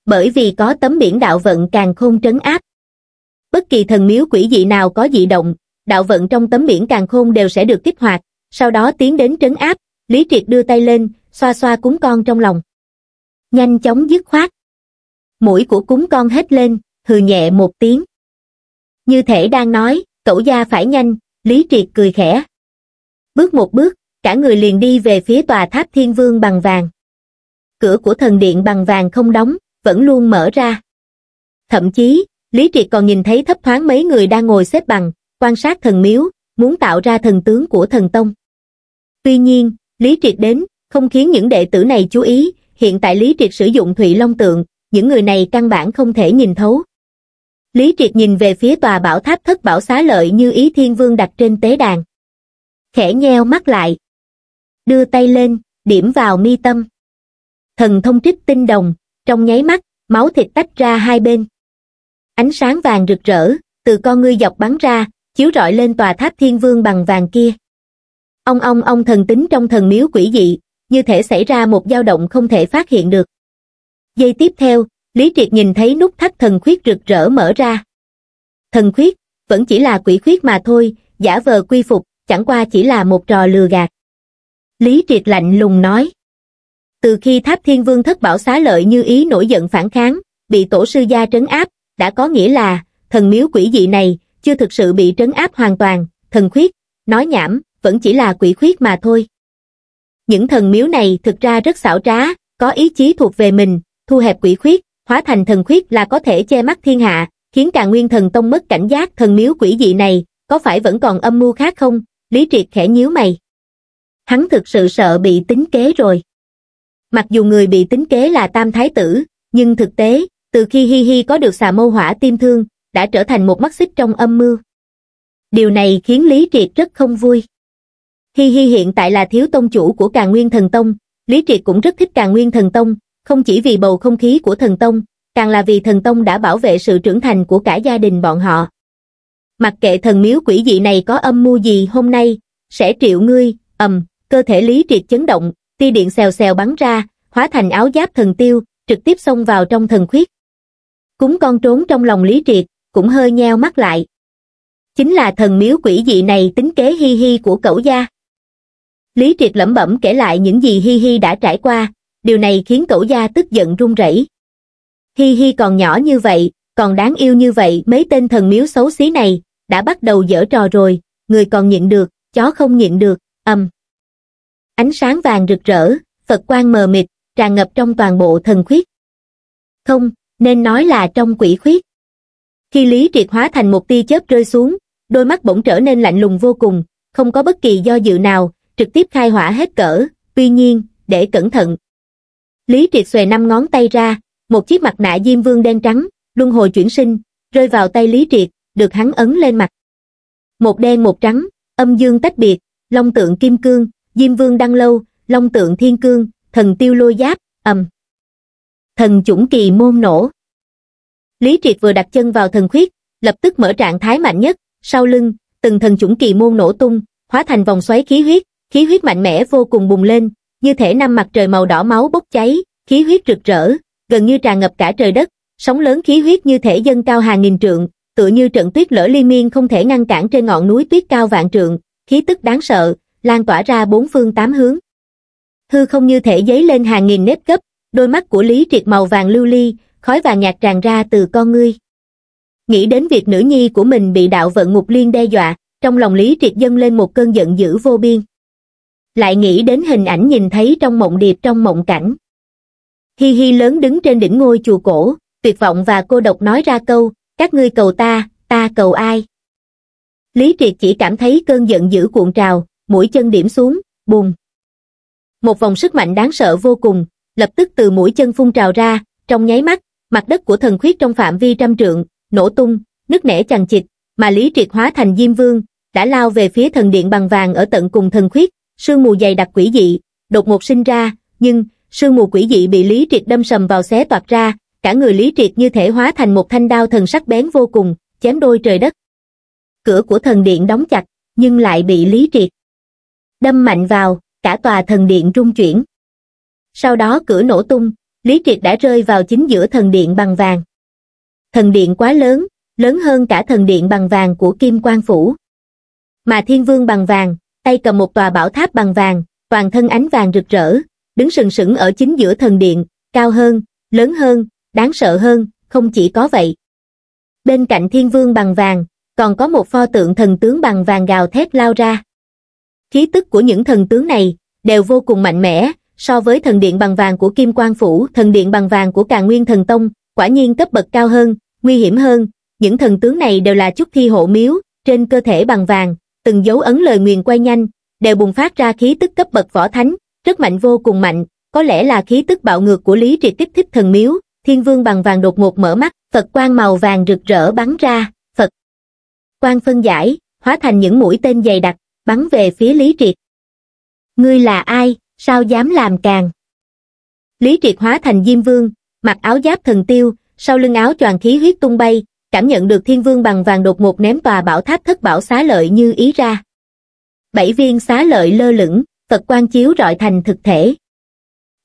Bởi vì có tấm biển đạo vận càng khôn trấn áp. Bất kỳ thần miếu quỷ dị nào có dị động, đạo vận trong tấm biển càng khôn đều sẽ được kích hoạt, sau đó tiến đến trấn áp, Lý Triệt đưa tay lên, xoa xoa cúng con trong lòng. Nhanh chóng dứt khoát. Mũi của cúng con hết lên, hừ nhẹ một tiếng. Như thể đang nói, cậu gia phải nhanh, Lý Triệt cười khẽ. Bước một bước, cả người liền đi về phía tòa tháp thiên vương bằng vàng. Cửa của thần điện bằng vàng không đóng, vẫn luôn mở ra. Thậm chí, Lý Triệt còn nhìn thấy thấp thoáng mấy người đang ngồi xếp bằng, quan sát thần miếu, muốn tạo ra thần tướng của thần tông. Tuy nhiên, Lý Triệt đến, không khiến những đệ tử này chú ý, hiện tại Lý Triệt sử dụng Thụy Long Tượng, những người này căn bản không thể nhìn thấu. Lý Triệt nhìn về phía tòa bảo tháp thất bảo xá lợi như ý thiên vương đặt trên tế đàn. Khẽ nheo mắt lại, đưa tay lên điểm vào mi tâm thần thông trích tinh đồng trong nháy mắt máu thịt tách ra hai bên ánh sáng vàng rực rỡ từ con ngươi dọc bắn ra chiếu rọi lên tòa tháp thiên vương bằng vàng kia ông ông ông thần tính trong thần miếu quỷ dị như thể xảy ra một dao động không thể phát hiện được giây tiếp theo lý triệt nhìn thấy nút thắt thần khuyết rực rỡ mở ra thần khuyết vẫn chỉ là quỷ khuyết mà thôi giả vờ quy phục chẳng qua chỉ là một trò lừa gạt Lý Triệt lạnh lùng nói. Từ khi Tháp Thiên Vương thất bảo xá lợi như ý nổi giận phản kháng, bị tổ sư gia trấn áp, đã có nghĩa là, thần miếu quỷ dị này, chưa thực sự bị trấn áp hoàn toàn, thần khuyết, nói nhảm, vẫn chỉ là quỷ khuyết mà thôi. Những thần miếu này thực ra rất xảo trá, có ý chí thuộc về mình, thu hẹp quỷ khuyết, hóa thành thần khuyết là có thể che mắt thiên hạ, khiến cả nguyên thần tông mất cảnh giác thần miếu quỷ dị này, có phải vẫn còn âm mưu khác không? Lý Triệt khẽ nhíu mày hắn thực sự sợ bị tính kế rồi. Mặc dù người bị tính kế là Tam Thái Tử, nhưng thực tế, từ khi Hi Hi có được xà mâu hỏa tim thương, đã trở thành một mắt xích trong âm mưu. Điều này khiến Lý Triệt rất không vui. Hi Hi hiện tại là thiếu tông chủ của Càng Nguyên Thần Tông, Lý Triệt cũng rất thích Càng Nguyên Thần Tông, không chỉ vì bầu không khí của Thần Tông, càng là vì Thần Tông đã bảo vệ sự trưởng thành của cả gia đình bọn họ. Mặc kệ thần miếu quỷ dị này có âm mưu gì hôm nay, sẽ triệu ngươi, ầm, cơ thể Lý Triệt chấn động, tia điện xèo xèo bắn ra, hóa thành áo giáp thần tiêu, trực tiếp xông vào trong thần khuyết. Cúng con trốn trong lòng Lý Triệt, cũng hơi nheo mắt lại. Chính là thần miếu quỷ dị này tính kế hi hi của cẩu gia. Lý Triệt lẩm bẩm kể lại những gì hi hi đã trải qua, điều này khiến cẩu gia tức giận run rẩy. Hi hi còn nhỏ như vậy, còn đáng yêu như vậy mấy tên thần miếu xấu xí này, đã bắt đầu dở trò rồi, người còn nhịn được, chó không nhịn được, ầm. Um ánh sáng vàng rực rỡ phật quang mờ mịt tràn ngập trong toàn bộ thần khuyết không nên nói là trong quỷ khuyết khi lý triệt hóa thành một tia chớp rơi xuống đôi mắt bỗng trở nên lạnh lùng vô cùng không có bất kỳ do dự nào trực tiếp khai hỏa hết cỡ tuy nhiên để cẩn thận lý triệt xòe năm ngón tay ra một chiếc mặt nạ diêm vương đen trắng luân hồi chuyển sinh rơi vào tay lý triệt được hắn ấn lên mặt một đen một trắng âm dương tách biệt long tượng kim cương diêm vương đăng lâu long tượng thiên cương thần tiêu lôi giáp ầm thần chủng kỳ môn nổ lý triệt vừa đặt chân vào thần khuyết lập tức mở trạng thái mạnh nhất sau lưng từng thần chủng kỳ môn nổ tung hóa thành vòng xoáy khí huyết khí huyết mạnh mẽ vô cùng bùng lên như thể năm mặt trời màu đỏ máu bốc cháy khí huyết rực rỡ gần như tràn ngập cả trời đất sóng lớn khí huyết như thể dâng cao hàng nghìn trượng tựa như trận tuyết lở liên miên không thể ngăn cản trên ngọn núi tuyết cao vạn trượng khí tức đáng sợ lan tỏa ra bốn phương tám hướng. Hư không như thể giấy lên hàng nghìn nếp gấp, đôi mắt của Lý Triệt màu vàng lưu ly, khói vàng nhạt tràn ra từ con ngươi. Nghĩ đến việc nữ nhi của mình bị đạo vận ngục liên đe dọa, trong lòng Lý Triệt dâng lên một cơn giận dữ vô biên. Lại nghĩ đến hình ảnh nhìn thấy trong mộng điệp trong mộng cảnh. Hi Hi lớn đứng trên đỉnh ngôi chùa cổ, tuyệt vọng và cô độc nói ra câu, các ngươi cầu ta, ta cầu ai. Lý Triệt chỉ cảm thấy cơn giận dữ cuộn trào, mũi chân điểm xuống, bùng. Một vòng sức mạnh đáng sợ vô cùng, lập tức từ mũi chân phun trào ra, trong nháy mắt, mặt đất của thần khuyết trong phạm vi trăm trượng, nổ tung, nứt nẻ chằng chịt, mà Lý Triệt hóa thành Diêm Vương, đã lao về phía thần điện bằng vàng ở tận cùng thần khuyết, sương mù dày đặc quỷ dị, đột ngột sinh ra, nhưng, sương mù quỷ dị bị Lý Triệt đâm sầm vào xé toạc ra, cả người Lý Triệt như thể hóa thành một thanh đao thần sắc bén vô cùng, chém đôi trời đất. Cửa của thần điện đóng chặt, nhưng lại bị Lý Triệt đâm mạnh vào, cả tòa thần điện rung chuyển. Sau đó cửa nổ tung, Lý Triệt đã rơi vào chính giữa thần điện bằng vàng. Thần điện quá lớn, lớn hơn cả thần điện bằng vàng của Kim Quang Phủ. Mà Thiên Vương bằng vàng, tay cầm một tòa bảo tháp bằng vàng, toàn thân ánh vàng rực rỡ, đứng sừng sững ở chính giữa thần điện, cao hơn, lớn hơn, đáng sợ hơn, không chỉ có vậy. Bên cạnh Thiên Vương bằng vàng, còn có một pho tượng thần tướng bằng vàng gào thét lao ra khí tức của những thần tướng này đều vô cùng mạnh mẽ, so với thần điện bằng vàng của Kim Quang Phủ, thần điện bằng vàng của Càn Nguyên Thần Tông, quả nhiên cấp bậc cao hơn, nguy hiểm hơn, những thần tướng này đều là chút thi hộ miếu, trên cơ thể bằng vàng, từng dấu ấn lời nguyền quay nhanh, đều bùng phát ra khí tức cấp bậc võ thánh, rất mạnh vô cùng mạnh, có lẽ là khí tức bạo ngược của Lý Triệt kích thích thần miếu, Thiên Vương bằng vàng đột ngột mở mắt, Phật quang màu vàng rực rỡ bắn ra, Phật quang phân giải, hóa thành những mũi tên dày đặc, bắn về phía Lý Triệt. Ngươi là ai, sao dám làm càng? Lý Triệt hóa thành Diêm Vương, mặc áo giáp thần tiêu, sau lưng áo choàng khí huyết tung bay, cảm nhận được Thiên Vương bằng vàng đột ngột ném tòa bảo tháp thất bảo xá lợi như ý ra. Bảy viên xá lợi lơ lửng, Phật quan chiếu rọi thành thực thể.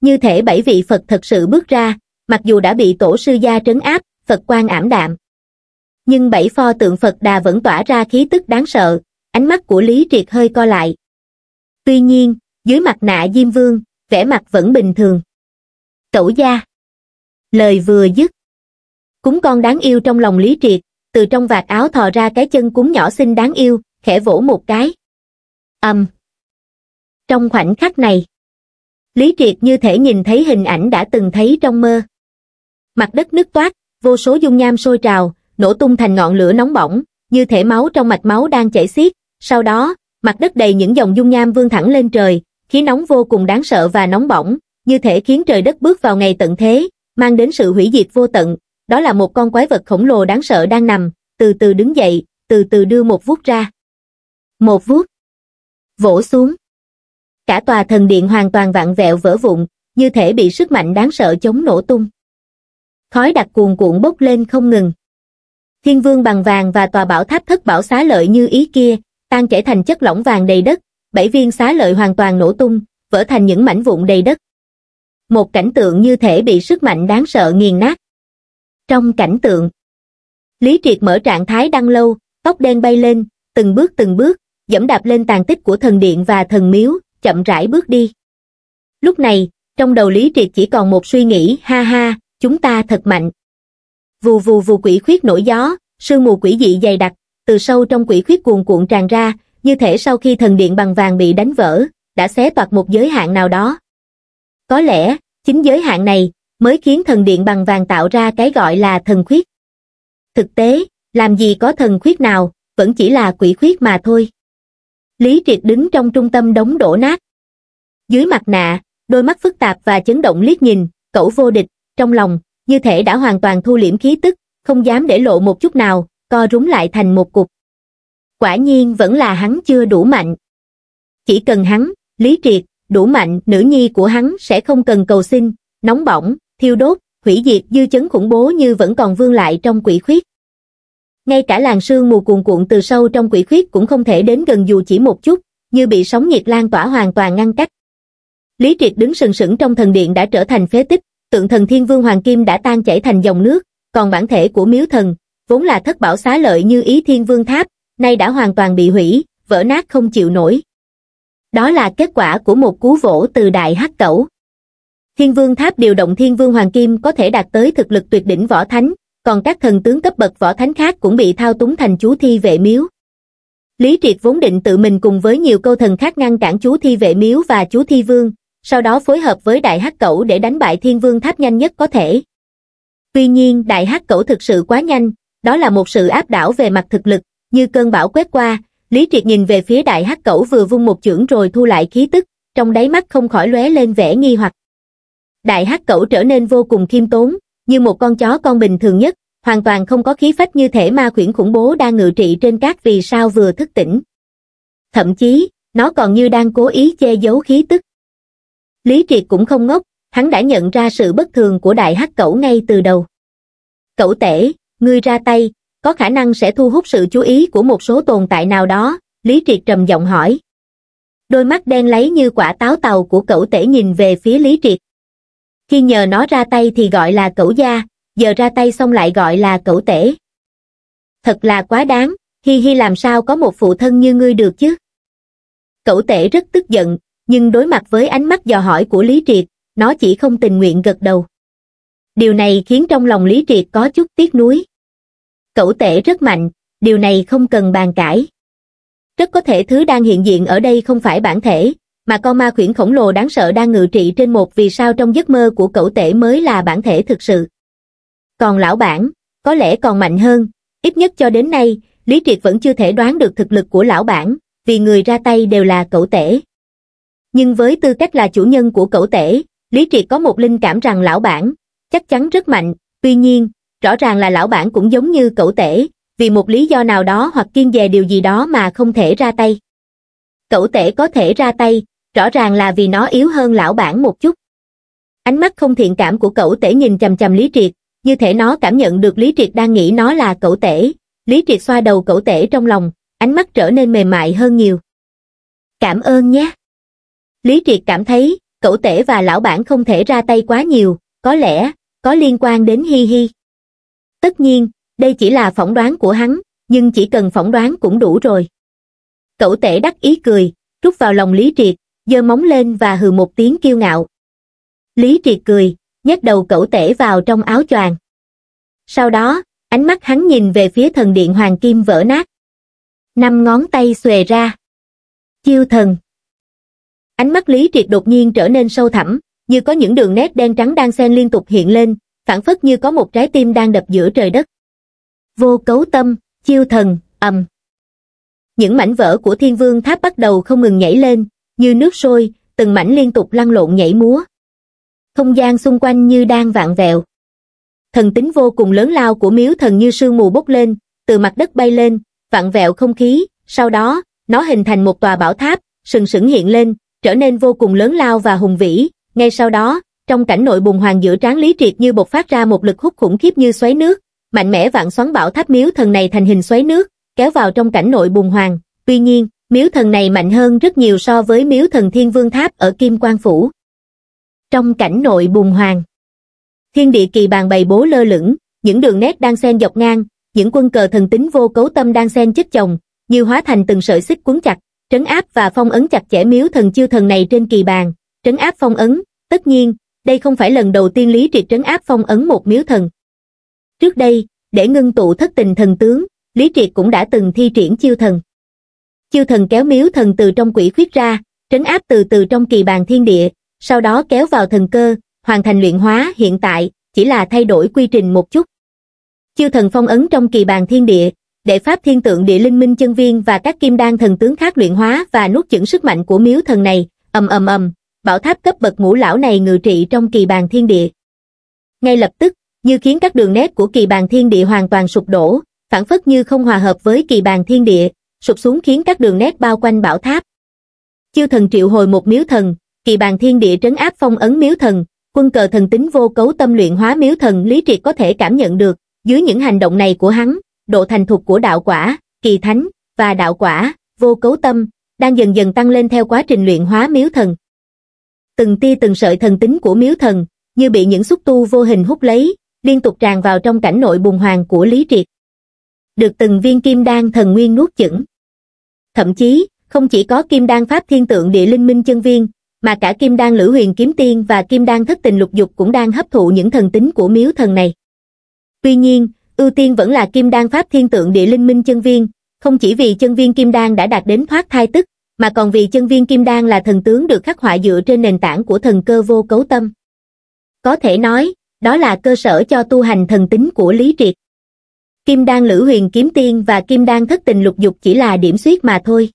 Như thể bảy vị Phật thật sự bước ra, mặc dù đã bị tổ sư gia trấn áp, Phật quan ảm đạm. Nhưng bảy pho tượng Phật đà vẫn tỏa ra khí tức đáng sợ, ánh mắt của Lý Triệt hơi co lại. Tuy nhiên, dưới mặt nạ Diêm Vương, vẻ mặt vẫn bình thường. Cẩu gia. Lời vừa dứt. Cúng con đáng yêu trong lòng Lý Triệt, từ trong vạt áo thò ra cái chân cúng nhỏ xinh đáng yêu, khẽ vỗ một cái. Âm. Trong khoảnh khắc này, Lý Triệt như thể nhìn thấy hình ảnh đã từng thấy trong mơ. Mặt đất nứt toát, vô số dung nham sôi trào, nổ tung thành ngọn lửa nóng bỏng, như thể máu trong mạch máu đang chảy xiết, sau đó, mặt đất đầy những dòng dung nham vương thẳng lên trời, khí nóng vô cùng đáng sợ và nóng bỏng, như thể khiến trời đất bước vào ngày tận thế, mang đến sự hủy diệt vô tận. Đó là một con quái vật khổng lồ đáng sợ đang nằm, từ từ đứng dậy, từ từ đưa một vuốt ra. Một vuốt. Vỗ xuống. Cả tòa thần điện hoàn toàn vặn vẹo vỡ vụn, như thể bị sức mạnh đáng sợ chống nổ tung. Khói đặc cuồn cuộn bốc lên không ngừng. Thiên vương bằng vàng và tòa bảo tháp thất bảo xá lợi như ý kia, tan chảy thành chất lỏng vàng đầy đất, bảy viên xá lợi hoàn toàn nổ tung, vỡ thành những mảnh vụn đầy đất. Một cảnh tượng như thể bị sức mạnh đáng sợ nghiền nát. Trong cảnh tượng, Lý Triệt mở trạng thái đăng lâu, tóc đen bay lên, từng bước từng bước, dẫm đạp lên tàn tích của thần điện và thần miếu, chậm rãi bước đi. Lúc này, trong đầu Lý Triệt chỉ còn một suy nghĩ, ha ha, chúng ta thật mạnh. Vù vù vù quỷ khuyết nổi gió, sương mù quỷ dị dày đặc, từ sâu trong quỷ khuyết cuồn cuộn tràn ra, như thể sau khi thần điện bằng vàng bị đánh vỡ, đã xé toạc một giới hạn nào đó. Có lẽ, chính giới hạn này mới khiến thần điện bằng vàng tạo ra cái gọi là thần khuyết. Thực tế, làm gì có thần khuyết nào, vẫn chỉ là quỷ khuyết mà thôi. Lý Triệt đứng trong trung tâm đống đổ nát. Dưới mặt nạ, đôi mắt phức tạp và chấn động liếc nhìn, cẩu vô địch, trong lòng, như thể đã hoàn toàn thu liễm khí tức, không dám để lộ một chút nào, co rúm lại thành một cục. Quả nhiên vẫn là hắn chưa đủ mạnh. Chỉ cần hắn, lý triệt, đủ mạnh, nữ nhi của hắn sẽ không cần cầu xin, nóng bỏng, thiêu đốt, hủy diệt dư chấn khủng bố như vẫn còn vương lại trong quỷ khuyết. Ngay cả làng sương mù cuồn cuộn từ sâu trong quỷ khuyết cũng không thể đến gần dù chỉ một chút, như bị sóng nhiệt lan tỏa hoàn toàn ngăn cách. Lý Triệt đứng sừng sững trong thần điện đã trở thành phế tích, tượng thần Thiên Vương Hoàng Kim đã tan chảy thành dòng nước, còn bản thể của miếu thần, vốn là thất bảo xá lợi như ý thiên vương tháp, nay đã hoàn toàn bị hủy, vỡ nát không chịu nổi. Đó là kết quả của một cú vỗ từ đại hắc cẩu. Thiên vương tháp điều động thiên vương hoàng kim có thể đạt tới thực lực tuyệt đỉnh võ thánh, còn các thần tướng cấp bậc võ thánh khác cũng bị thao túng thành chú thi vệ miếu. Lý Triệt vốn định tự mình cùng với nhiều câu thần khác ngăn cản chú thi vệ miếu và chú thi vương, sau đó phối hợp với đại hắc cẩu để đánh bại thiên vương tháp nhanh nhất có thể. Tuy nhiên đại hắc cẩu thực sự quá nhanh, đó là một sự áp đảo về mặt thực lực, như cơn bão quét qua, Lý Triệt nhìn về phía đại hắc cẩu vừa vung một chưởng rồi thu lại khí tức, trong đáy mắt không khỏi lóe lên vẻ nghi hoặc. Đại hắc cẩu trở nên vô cùng khiêm tốn, như một con chó con bình thường nhất, hoàn toàn không có khí phách như thể ma khuyển khủng bố đang ngự trị trên các vì sao vừa thức tỉnh. Thậm chí, nó còn như đang cố ý che giấu khí tức. Lý Triệt cũng không ngốc, hắn đã nhận ra sự bất thường của đại hắc cẩu ngay từ đầu. Cẩu tể, ngươi ra tay, có khả năng sẽ thu hút sự chú ý của một số tồn tại nào đó, Lý Triệt trầm giọng hỏi. Đôi mắt đen lấy như quả táo tàu của cậu tể nhìn về phía Lý Triệt. Khi nhờ nó ra tay thì gọi là cậu gia, giờ ra tay xong lại gọi là cậu tể. Thật là quá đáng, hi hi làm sao có một phụ thân như ngươi được chứ? Cậu tể rất tức giận, nhưng đối mặt với ánh mắt dò hỏi của Lý Triệt, nó chỉ không tình nguyện gật đầu. Điều này khiến trong lòng Lý Triệt có chút tiếc nuối cẩu tể rất mạnh, điều này không cần bàn cãi. Rất có thể thứ đang hiện diện ở đây không phải bản thể, mà con ma khuyển khổng lồ đáng sợ đang ngự trị trên một vì sao trong giấc mơ của cẩu tể mới là bản thể thực sự. Còn lão bản, có lẽ còn mạnh hơn, ít nhất cho đến nay, Lý Triệt vẫn chưa thể đoán được thực lực của lão bản, vì người ra tay đều là cẩu tể. Nhưng với tư cách là chủ nhân của cẩu tể, Lý Triệt có một linh cảm rằng lão bản chắc chắn rất mạnh, tuy nhiên, rõ ràng là lão bản cũng giống như cậu tể, vì một lý do nào đó hoặc kiên về điều gì đó mà không thể ra tay. Cậu tể có thể ra tay, rõ ràng là vì nó yếu hơn lão bản một chút. Ánh mắt không thiện cảm của cậu tể nhìn chầm chầm Lý Triệt, như thể nó cảm nhận được Lý Triệt đang nghĩ nó là cậu tể. Lý Triệt xoa đầu cậu tể trong lòng, ánh mắt trở nên mềm mại hơn nhiều. Cảm ơn nhé. Lý Triệt cảm thấy, cậu tể và lão bản không thể ra tay quá nhiều, có lẽ, có liên quan đến Hi Hi tất nhiên đây chỉ là phỏng đoán của hắn nhưng chỉ cần phỏng đoán cũng đủ rồi cậu tể đắc ý cười rút vào lòng lý triệt giơ móng lên và hừ một tiếng kiêu ngạo lý triệt cười nhét đầu cậu tể vào trong áo choàng sau đó ánh mắt hắn nhìn về phía thần điện hoàng kim vỡ nát năm ngón tay xuề ra chiêu thần ánh mắt lý triệt đột nhiên trở nên sâu thẳm như có những đường nét đen trắng đang xen liên tục hiện lên phản phất như có một trái tim đang đập giữa trời đất. Vô cấu tâm, chiêu thần, ầm. Những mảnh vỡ của thiên vương tháp bắt đầu không ngừng nhảy lên, như nước sôi, từng mảnh liên tục lăn lộn nhảy múa. Không gian xung quanh như đang vạn vẹo. Thần tính vô cùng lớn lao của miếu thần như sương mù bốc lên, từ mặt đất bay lên, vạn vẹo không khí, sau đó, nó hình thành một tòa bảo tháp, sừng sững hiện lên, trở nên vô cùng lớn lao và hùng vĩ, ngay sau đó, trong cảnh nội bùng hoàng giữa tráng lý triệt như bộc phát ra một lực hút khủng khiếp như xoáy nước, mạnh mẽ vạn xoắn bảo tháp miếu thần này thành hình xoáy nước, kéo vào trong cảnh nội bùng hoàng. Tuy nhiên, miếu thần này mạnh hơn rất nhiều so với miếu thần thiên vương tháp ở Kim Quang Phủ. Trong cảnh nội bùng hoàng, thiên địa kỳ bàn bày bố lơ lửng, những đường nét đang xen dọc ngang, những quân cờ thần tính vô cấu tâm đang xen chích chồng, như hóa thành từng sợi xích cuốn chặt, trấn áp và phong ấn chặt chẽ miếu thần chiêu thần này trên kỳ bàn, trấn áp phong ấn, tất nhiên, đây không phải lần đầu tiên Lý Triệt trấn áp phong ấn một miếu thần. Trước đây, để ngưng tụ thất tình thần tướng, Lý Triệt cũng đã từng thi triển chiêu thần. Chiêu thần kéo miếu thần từ trong quỷ khuyết ra, trấn áp từ từ trong kỳ bàn thiên địa, sau đó kéo vào thần cơ, hoàn thành luyện hóa hiện tại, chỉ là thay đổi quy trình một chút. Chiêu thần phong ấn trong kỳ bàn thiên địa, để pháp thiên tượng địa linh minh chân viên và các kim đan thần tướng khác luyện hóa và nuốt chửng sức mạnh của miếu thần này, ầm ầm ầm, bảo tháp cấp bậc ngũ lão này ngự trị trong kỳ bàn thiên địa. Ngay lập tức, như khiến các đường nét của kỳ bàn thiên địa hoàn toàn sụp đổ, phản phất như không hòa hợp với kỳ bàn thiên địa, sụp xuống khiến các đường nét bao quanh bảo tháp. Chiêu thần triệu hồi một miếu thần, kỳ bàn thiên địa trấn áp phong ấn miếu thần, quân cờ thần tính vô cấu tâm luyện hóa miếu thần lý triệt có thể cảm nhận được, dưới những hành động này của hắn, độ thành thục của đạo quả, kỳ thánh, và đạo quả, vô cấu tâm, đang dần dần tăng lên theo quá trình luyện hóa miếu thần từng tia từng sợi thần tính của miếu thần, như bị những xúc tu vô hình hút lấy, liên tục tràn vào trong cảnh nội bùng hoàng của Lý Triệt. Được từng viên kim đan thần nguyên nuốt chửng. Thậm chí, không chỉ có kim đan pháp thiên tượng địa linh minh chân viên, mà cả kim đan lữ huyền kiếm tiên và kim đan thất tình lục dục cũng đang hấp thụ những thần tính của miếu thần này. Tuy nhiên, ưu tiên vẫn là kim đan pháp thiên tượng địa linh minh chân viên, không chỉ vì chân viên kim đan đã đạt đến thoát thai tức, mà còn vì chân viên kim đan là thần tướng được khắc họa dựa trên nền tảng của thần cơ vô cấu tâm. Có thể nói, đó là cơ sở cho tu hành thần tính của Lý Triệt. Kim đan lữ huyền kiếm tiên và kim đan thất tình lục dục chỉ là điểm suyết mà thôi.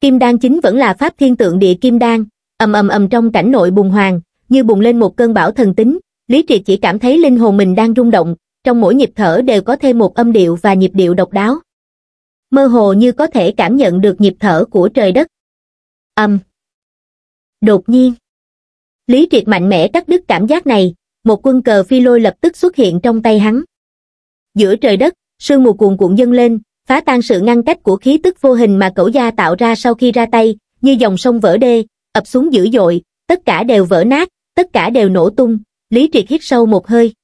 Kim đan chính vẫn là pháp thiên tượng địa kim đan, ầm ầm ầm trong cảnh nội bùng hoàng, như bùng lên một cơn bão thần tính, Lý Triệt chỉ cảm thấy linh hồn mình đang rung động, trong mỗi nhịp thở đều có thêm một âm điệu và nhịp điệu độc đáo mơ hồ như có thể cảm nhận được nhịp thở của trời đất. Âm. Đột nhiên. Lý Triệt mạnh mẽ cắt đứt cảm giác này, một quân cờ phi lôi lập tức xuất hiện trong tay hắn. Giữa trời đất, sương mù cuồn cuộn dâng lên, phá tan sự ngăn cách của khí tức vô hình mà cẩu gia tạo ra sau khi ra tay, như dòng sông vỡ đê, ập xuống dữ dội, tất cả đều vỡ nát, tất cả đều nổ tung, Lý Triệt hít sâu một hơi.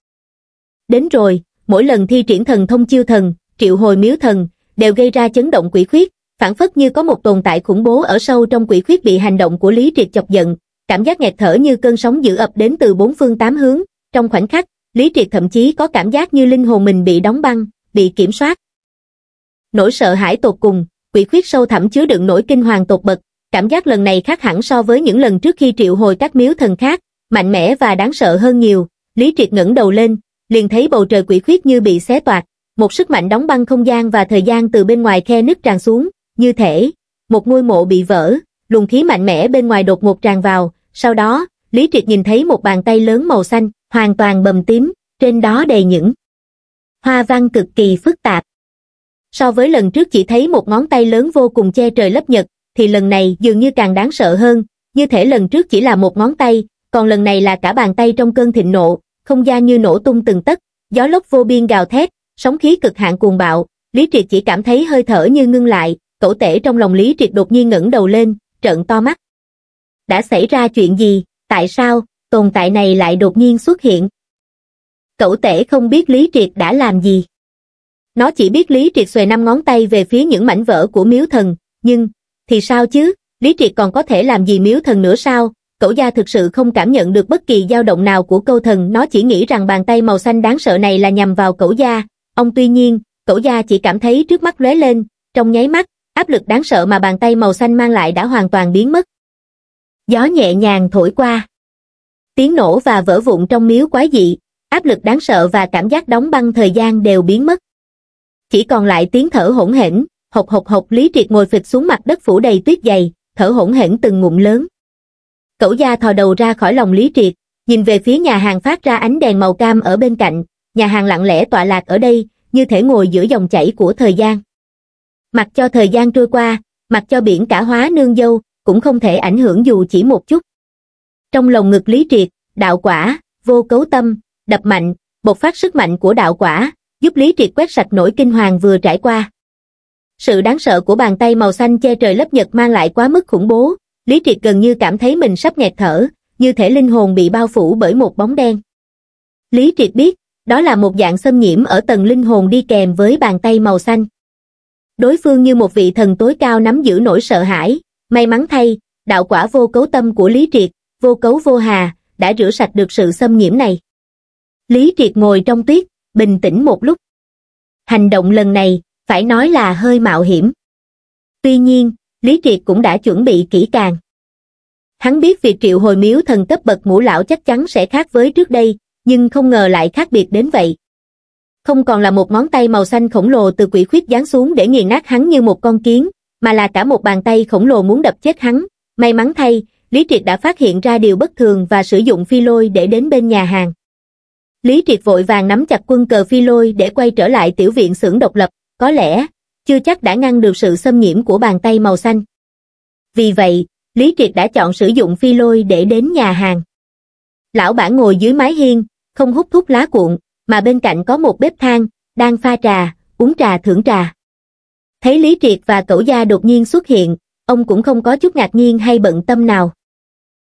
Đến rồi, mỗi lần thi triển thần thông chiêu thần, triệu hồi miếu thần, đều gây ra chấn động quỷ khuyết, phản phất như có một tồn tại khủng bố ở sâu trong quỷ khuyết bị hành động của Lý Triệt chọc giận, cảm giác nghẹt thở như cơn sóng dữ ập đến từ bốn phương tám hướng, trong khoảnh khắc, Lý Triệt thậm chí có cảm giác như linh hồn mình bị đóng băng, bị kiểm soát. Nỗi sợ hãi tột cùng, quỷ khuyết sâu thẳm chứa đựng nỗi kinh hoàng tột bậc, cảm giác lần này khác hẳn so với những lần trước khi triệu hồi các miếu thần khác, mạnh mẽ và đáng sợ hơn nhiều, Lý Triệt ngẩng đầu lên, liền thấy bầu trời quỷ khuyết như bị xé toạc, một sức mạnh đóng băng không gian và thời gian từ bên ngoài khe nứt tràn xuống, như thể một ngôi mộ bị vỡ, luồng khí mạnh mẽ bên ngoài đột ngột tràn vào, sau đó, Lý Triệt nhìn thấy một bàn tay lớn màu xanh, hoàn toàn bầm tím, trên đó đầy những hoa văn cực kỳ phức tạp. So với lần trước chỉ thấy một ngón tay lớn vô cùng che trời lấp nhật, thì lần này dường như càng đáng sợ hơn, như thể lần trước chỉ là một ngón tay, còn lần này là cả bàn tay trong cơn thịnh nộ, không gian như nổ tung từng tấc, gió lốc vô biên gào thét, sóng khí cực hạn cuồng bạo, Lý Triệt chỉ cảm thấy hơi thở như ngưng lại, cẩu tể trong lòng Lý Triệt đột nhiên ngẩng đầu lên, trợn to mắt. Đã xảy ra chuyện gì, tại sao, tồn tại này lại đột nhiên xuất hiện? Cẩu tể không biết Lý Triệt đã làm gì. Nó chỉ biết Lý Triệt xuề năm ngón tay về phía những mảnh vỡ của miếu thần, nhưng, thì sao chứ, Lý Triệt còn có thể làm gì miếu thần nữa sao? Cẩu gia thực sự không cảm nhận được bất kỳ dao động nào của câu thần, nó chỉ nghĩ rằng bàn tay màu xanh đáng sợ này là nhằm vào cẩu gia, Ông tuy nhiên, cậu gia chỉ cảm thấy trước mắt lóe lên, trong nháy mắt, áp lực đáng sợ mà bàn tay màu xanh mang lại đã hoàn toàn biến mất. Gió nhẹ nhàng thổi qua. Tiếng nổ và vỡ vụn trong miếu quái dị, áp lực đáng sợ và cảm giác đóng băng thời gian đều biến mất. Chỉ còn lại tiếng thở hỗn hển, hộc hộc hộc Lý Triệt ngồi phịch xuống mặt đất phủ đầy tuyết dày, thở hỗn hển từng ngụm lớn. Cẩu gia thò đầu ra khỏi lòng Lý Triệt, nhìn về phía nhà hàng phát ra ánh đèn màu cam ở bên cạnh, nhà hàng lặng lẽ tọa lạc ở đây, như thể ngồi giữa dòng chảy của thời gian. Mặc cho thời gian trôi qua, mặc cho biển cả hóa nương dâu, cũng không thể ảnh hưởng dù chỉ một chút. Trong lòng ngực lý triệt, đạo quả, vô cấu tâm, đập mạnh, bộc phát sức mạnh của đạo quả, giúp lý triệt quét sạch nỗi kinh hoàng vừa trải qua. Sự đáng sợ của bàn tay màu xanh che trời lấp nhật mang lại quá mức khủng bố, lý triệt gần như cảm thấy mình sắp nghẹt thở, như thể linh hồn bị bao phủ bởi một bóng đen. Lý triệt biết, đó là một dạng xâm nhiễm ở tầng linh hồn đi kèm với bàn tay màu xanh. Đối phương như một vị thần tối cao nắm giữ nỗi sợ hãi, may mắn thay, đạo quả vô cấu tâm của Lý Triệt, vô cấu vô hà, đã rửa sạch được sự xâm nhiễm này. Lý Triệt ngồi trong tuyết, bình tĩnh một lúc. Hành động lần này, phải nói là hơi mạo hiểm. Tuy nhiên, Lý Triệt cũng đã chuẩn bị kỹ càng. Hắn biết việc triệu hồi miếu thần cấp bậc ngũ lão chắc chắn sẽ khác với trước đây, nhưng không ngờ lại khác biệt đến vậy. Không còn là một ngón tay màu xanh khổng lồ từ quỷ khuyết giáng xuống để nghiền nát hắn như một con kiến, mà là cả một bàn tay khổng lồ muốn đập chết hắn. May mắn thay, Lý Triệt đã phát hiện ra điều bất thường và sử dụng phi lôi để đến bên nhà hàng. Lý Triệt vội vàng nắm chặt quân cờ phi lôi để quay trở lại tiểu viện xưởng độc lập, có lẽ, chưa chắc đã ngăn được sự xâm nhiễm của bàn tay màu xanh. Vì vậy, Lý Triệt đã chọn sử dụng phi lôi để đến nhà hàng. Lão bản ngồi dưới mái hiên, không hút thuốc lá cuộn, mà bên cạnh có một bếp than, đang pha trà, uống trà thưởng trà. Thấy Lý Triệt và cậu gia đột nhiên xuất hiện, ông cũng không có chút ngạc nhiên hay bận tâm nào.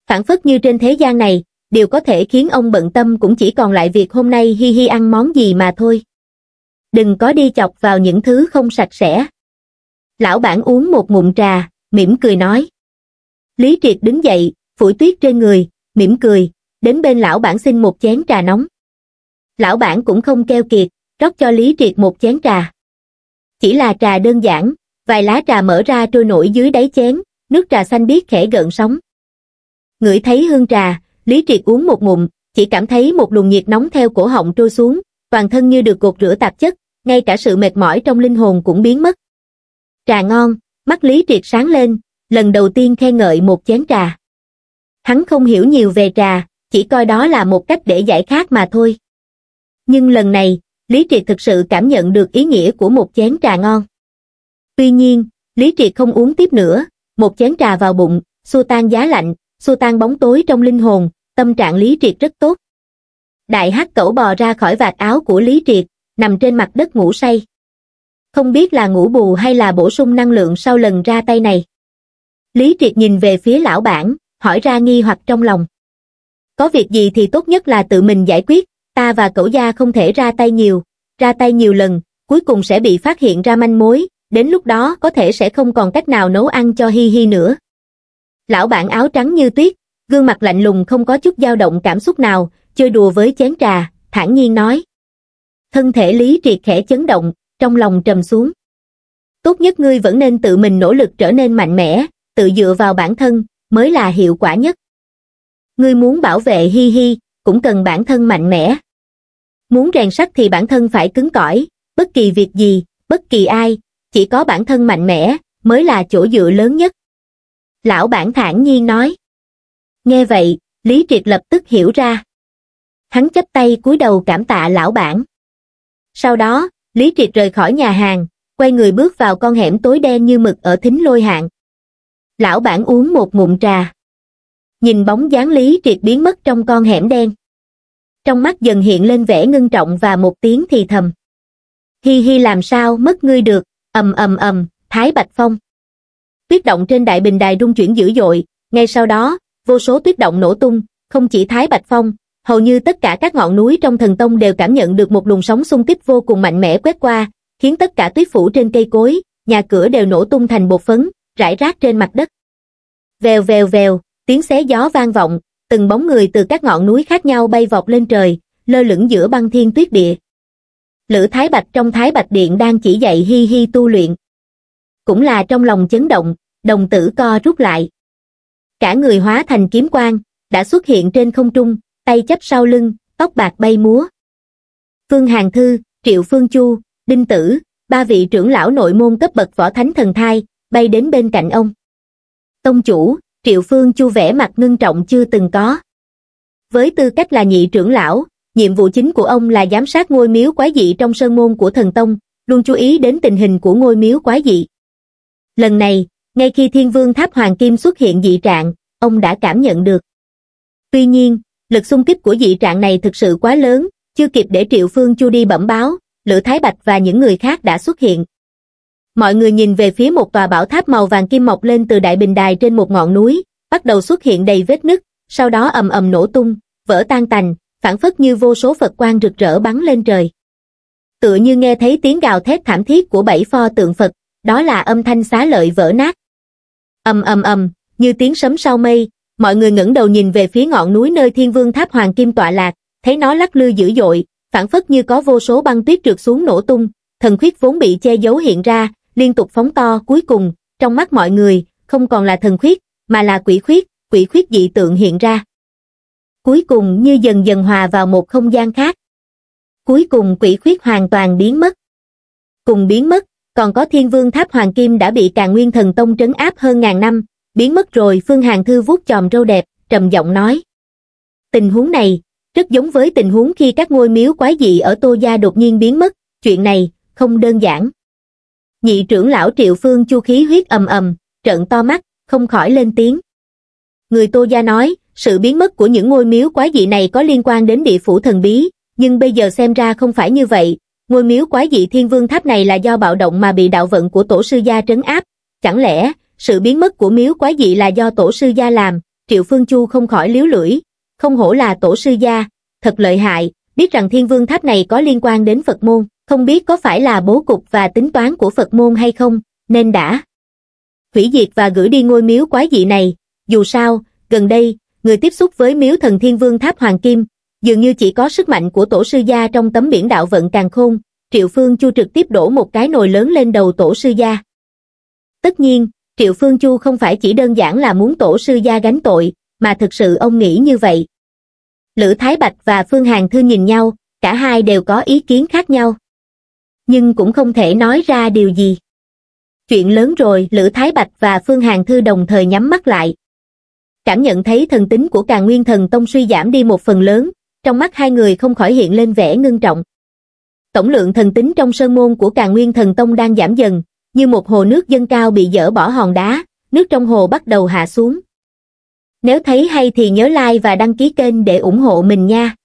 Phản phất như trên thế gian này, điều có thể khiến ông bận tâm cũng chỉ còn lại việc hôm nay hi hi ăn món gì mà thôi. Đừng có đi chọc vào những thứ không sạch sẽ. Lão bản uống một ngụm trà, mỉm cười nói. Lý Triệt đứng dậy, phủi tuyết trên người, mỉm cười, đến bên lão bản xin một chén trà nóng. Lão bản cũng không keo kiệt, rót cho Lý Triệt một chén trà. Chỉ là trà đơn giản, vài lá trà mở ra trôi nổi dưới đáy chén, nước trà xanh biếc khẽ gợn sóng. Ngửi thấy hương trà, Lý Triệt uống một ngụm, chỉ cảm thấy một luồng nhiệt nóng theo cổ họng trôi xuống, toàn thân như được cột rửa tạp chất, ngay cả sự mệt mỏi trong linh hồn cũng biến mất. Trà ngon, mắt Lý Triệt sáng lên, lần đầu tiên khen ngợi một chén trà. Hắn không hiểu nhiều về trà, chỉ coi đó là một cách để giải khát mà thôi. Nhưng lần này, Lý Triệt thực sự cảm nhận được ý nghĩa của một chén trà ngon. Tuy nhiên, Lý Triệt không uống tiếp nữa, một chén trà vào bụng, xua tan giá lạnh, xua tan bóng tối trong linh hồn, tâm trạng Lý Triệt rất tốt. Đại hắc cẩu bò ra khỏi vạt áo của Lý Triệt, nằm trên mặt đất ngủ say. Không biết là ngủ bù hay là bổ sung năng lượng sau lần ra tay này. Lý Triệt nhìn về phía lão bản, hỏi ra nghi hoặc trong lòng có việc gì thì tốt nhất là tự mình giải quyết, ta và cậu gia không thể ra tay nhiều, ra tay nhiều lần, cuối cùng sẽ bị phát hiện ra manh mối, đến lúc đó có thể sẽ không còn cách nào nấu ăn cho Hi Hi nữa. Lão bạn áo trắng như tuyết, gương mặt lạnh lùng không có chút dao động cảm xúc nào, chơi đùa với chén trà, thản nhiên nói. Thân thể Lý Triệt khẽ chấn động, trong lòng trầm xuống. Tốt nhất ngươi vẫn nên tự mình nỗ lực trở nên mạnh mẽ, tự dựa vào bản thân, mới là hiệu quả nhất ngươi muốn bảo vệ hi hi, cũng cần bản thân mạnh mẽ. Muốn rèn sắt thì bản thân phải cứng cỏi, bất kỳ việc gì, bất kỳ ai, chỉ có bản thân mạnh mẽ mới là chỗ dựa lớn nhất. Lão bản thản nhiên nói. Nghe vậy, Lý Triệt lập tức hiểu ra. Hắn chấp tay cúi đầu cảm tạ lão bản. Sau đó, Lý Triệt rời khỏi nhà hàng, quay người bước vào con hẻm tối đen như mực ở thính lôi hạng. Lão bản uống một ngụm trà nhìn bóng dáng lý triệt biến mất trong con hẻm đen trong mắt dần hiện lên vẻ ngưng trọng và một tiếng thì thầm hi hi làm sao mất ngươi được ầm ầm ầm thái bạch phong tuyết động trên đại bình đài rung chuyển dữ dội ngay sau đó vô số tuyết động nổ tung không chỉ thái bạch phong hầu như tất cả các ngọn núi trong thần tông đều cảm nhận được một luồng sóng xung kích vô cùng mạnh mẽ quét qua khiến tất cả tuyết phủ trên cây cối nhà cửa đều nổ tung thành bột phấn rải rác trên mặt đất vèo vèo vèo tiếng xé gió vang vọng, từng bóng người từ các ngọn núi khác nhau bay vọt lên trời, lơ lửng giữa băng thiên tuyết địa. Lữ Thái Bạch trong Thái Bạch Điện đang chỉ dạy hi hi tu luyện. Cũng là trong lòng chấn động, đồng tử co rút lại. Cả người hóa thành kiếm quang, đã xuất hiện trên không trung, tay chấp sau lưng, tóc bạc bay múa. Phương Hàng Thư, Triệu Phương Chu, Đinh Tử, ba vị trưởng lão nội môn cấp bậc võ thánh thần thai, bay đến bên cạnh ông. Tông chủ, triệu phương chu vẻ mặt ngưng trọng chưa từng có với tư cách là nhị trưởng lão nhiệm vụ chính của ông là giám sát ngôi miếu quái dị trong sơn môn của thần tông luôn chú ý đến tình hình của ngôi miếu quái dị lần này ngay khi thiên vương tháp hoàng kim xuất hiện dị trạng ông đã cảm nhận được tuy nhiên lực xung kích của dị trạng này thực sự quá lớn chưa kịp để triệu phương chu đi bẩm báo lữ thái bạch và những người khác đã xuất hiện mọi người nhìn về phía một tòa bảo tháp màu vàng kim mọc lên từ đại bình đài trên một ngọn núi, bắt đầu xuất hiện đầy vết nứt, sau đó ầm ầm nổ tung, vỡ tan tành, phản phất như vô số Phật quang rực rỡ bắn lên trời. Tựa như nghe thấy tiếng gào thét thảm thiết của bảy pho tượng Phật, đó là âm thanh xá lợi vỡ nát. ầm ầm ầm, như tiếng sấm sau mây, mọi người ngẩng đầu nhìn về phía ngọn núi nơi Thiên Vương Tháp Hoàng Kim tọa lạc, thấy nó lắc lư dữ dội, phản phất như có vô số băng tuyết trượt xuống nổ tung, thần khuyết vốn bị che giấu hiện ra, liên tục phóng to cuối cùng, trong mắt mọi người, không còn là thần khuyết, mà là quỷ khuyết, quỷ khuyết dị tượng hiện ra. Cuối cùng như dần dần hòa vào một không gian khác. Cuối cùng quỷ khuyết hoàn toàn biến mất. Cùng biến mất, còn có thiên vương tháp hoàng kim đã bị càng nguyên thần tông trấn áp hơn ngàn năm, biến mất rồi Phương Hàng Thư vuốt chòm râu đẹp, trầm giọng nói. Tình huống này, rất giống với tình huống khi các ngôi miếu quái dị ở Tô Gia đột nhiên biến mất, chuyện này không đơn giản nhị trưởng lão triệu phương chu khí huyết ầm ầm, trợn to mắt, không khỏi lên tiếng. Người tô gia nói, sự biến mất của những ngôi miếu quái dị này có liên quan đến địa phủ thần bí, nhưng bây giờ xem ra không phải như vậy. Ngôi miếu quái dị thiên vương tháp này là do bạo động mà bị đạo vận của tổ sư gia trấn áp. Chẳng lẽ, sự biến mất của miếu quái dị là do tổ sư gia làm, triệu phương chu không khỏi liếu lưỡi. Không hổ là tổ sư gia, thật lợi hại, biết rằng thiên vương tháp này có liên quan đến Phật môn không biết có phải là bố cục và tính toán của Phật môn hay không, nên đã hủy diệt và gửi đi ngôi miếu quái dị này. Dù sao, gần đây, người tiếp xúc với miếu thần thiên vương tháp hoàng kim, dường như chỉ có sức mạnh của tổ sư gia trong tấm biển đạo vận càng khôn, Triệu Phương Chu trực tiếp đổ một cái nồi lớn lên đầu tổ sư gia. Tất nhiên, Triệu Phương Chu không phải chỉ đơn giản là muốn tổ sư gia gánh tội, mà thực sự ông nghĩ như vậy. Lữ Thái Bạch và Phương Hàng Thư nhìn nhau, cả hai đều có ý kiến khác nhau nhưng cũng không thể nói ra điều gì. Chuyện lớn rồi, Lữ Thái Bạch và Phương Hàng Thư đồng thời nhắm mắt lại. Cảm nhận thấy thần tính của càng nguyên thần tông suy giảm đi một phần lớn, trong mắt hai người không khỏi hiện lên vẻ ngưng trọng. Tổng lượng thần tính trong sơn môn của càng nguyên thần tông đang giảm dần, như một hồ nước dâng cao bị dỡ bỏ hòn đá, nước trong hồ bắt đầu hạ xuống. Nếu thấy hay thì nhớ like và đăng ký kênh để ủng hộ mình nha.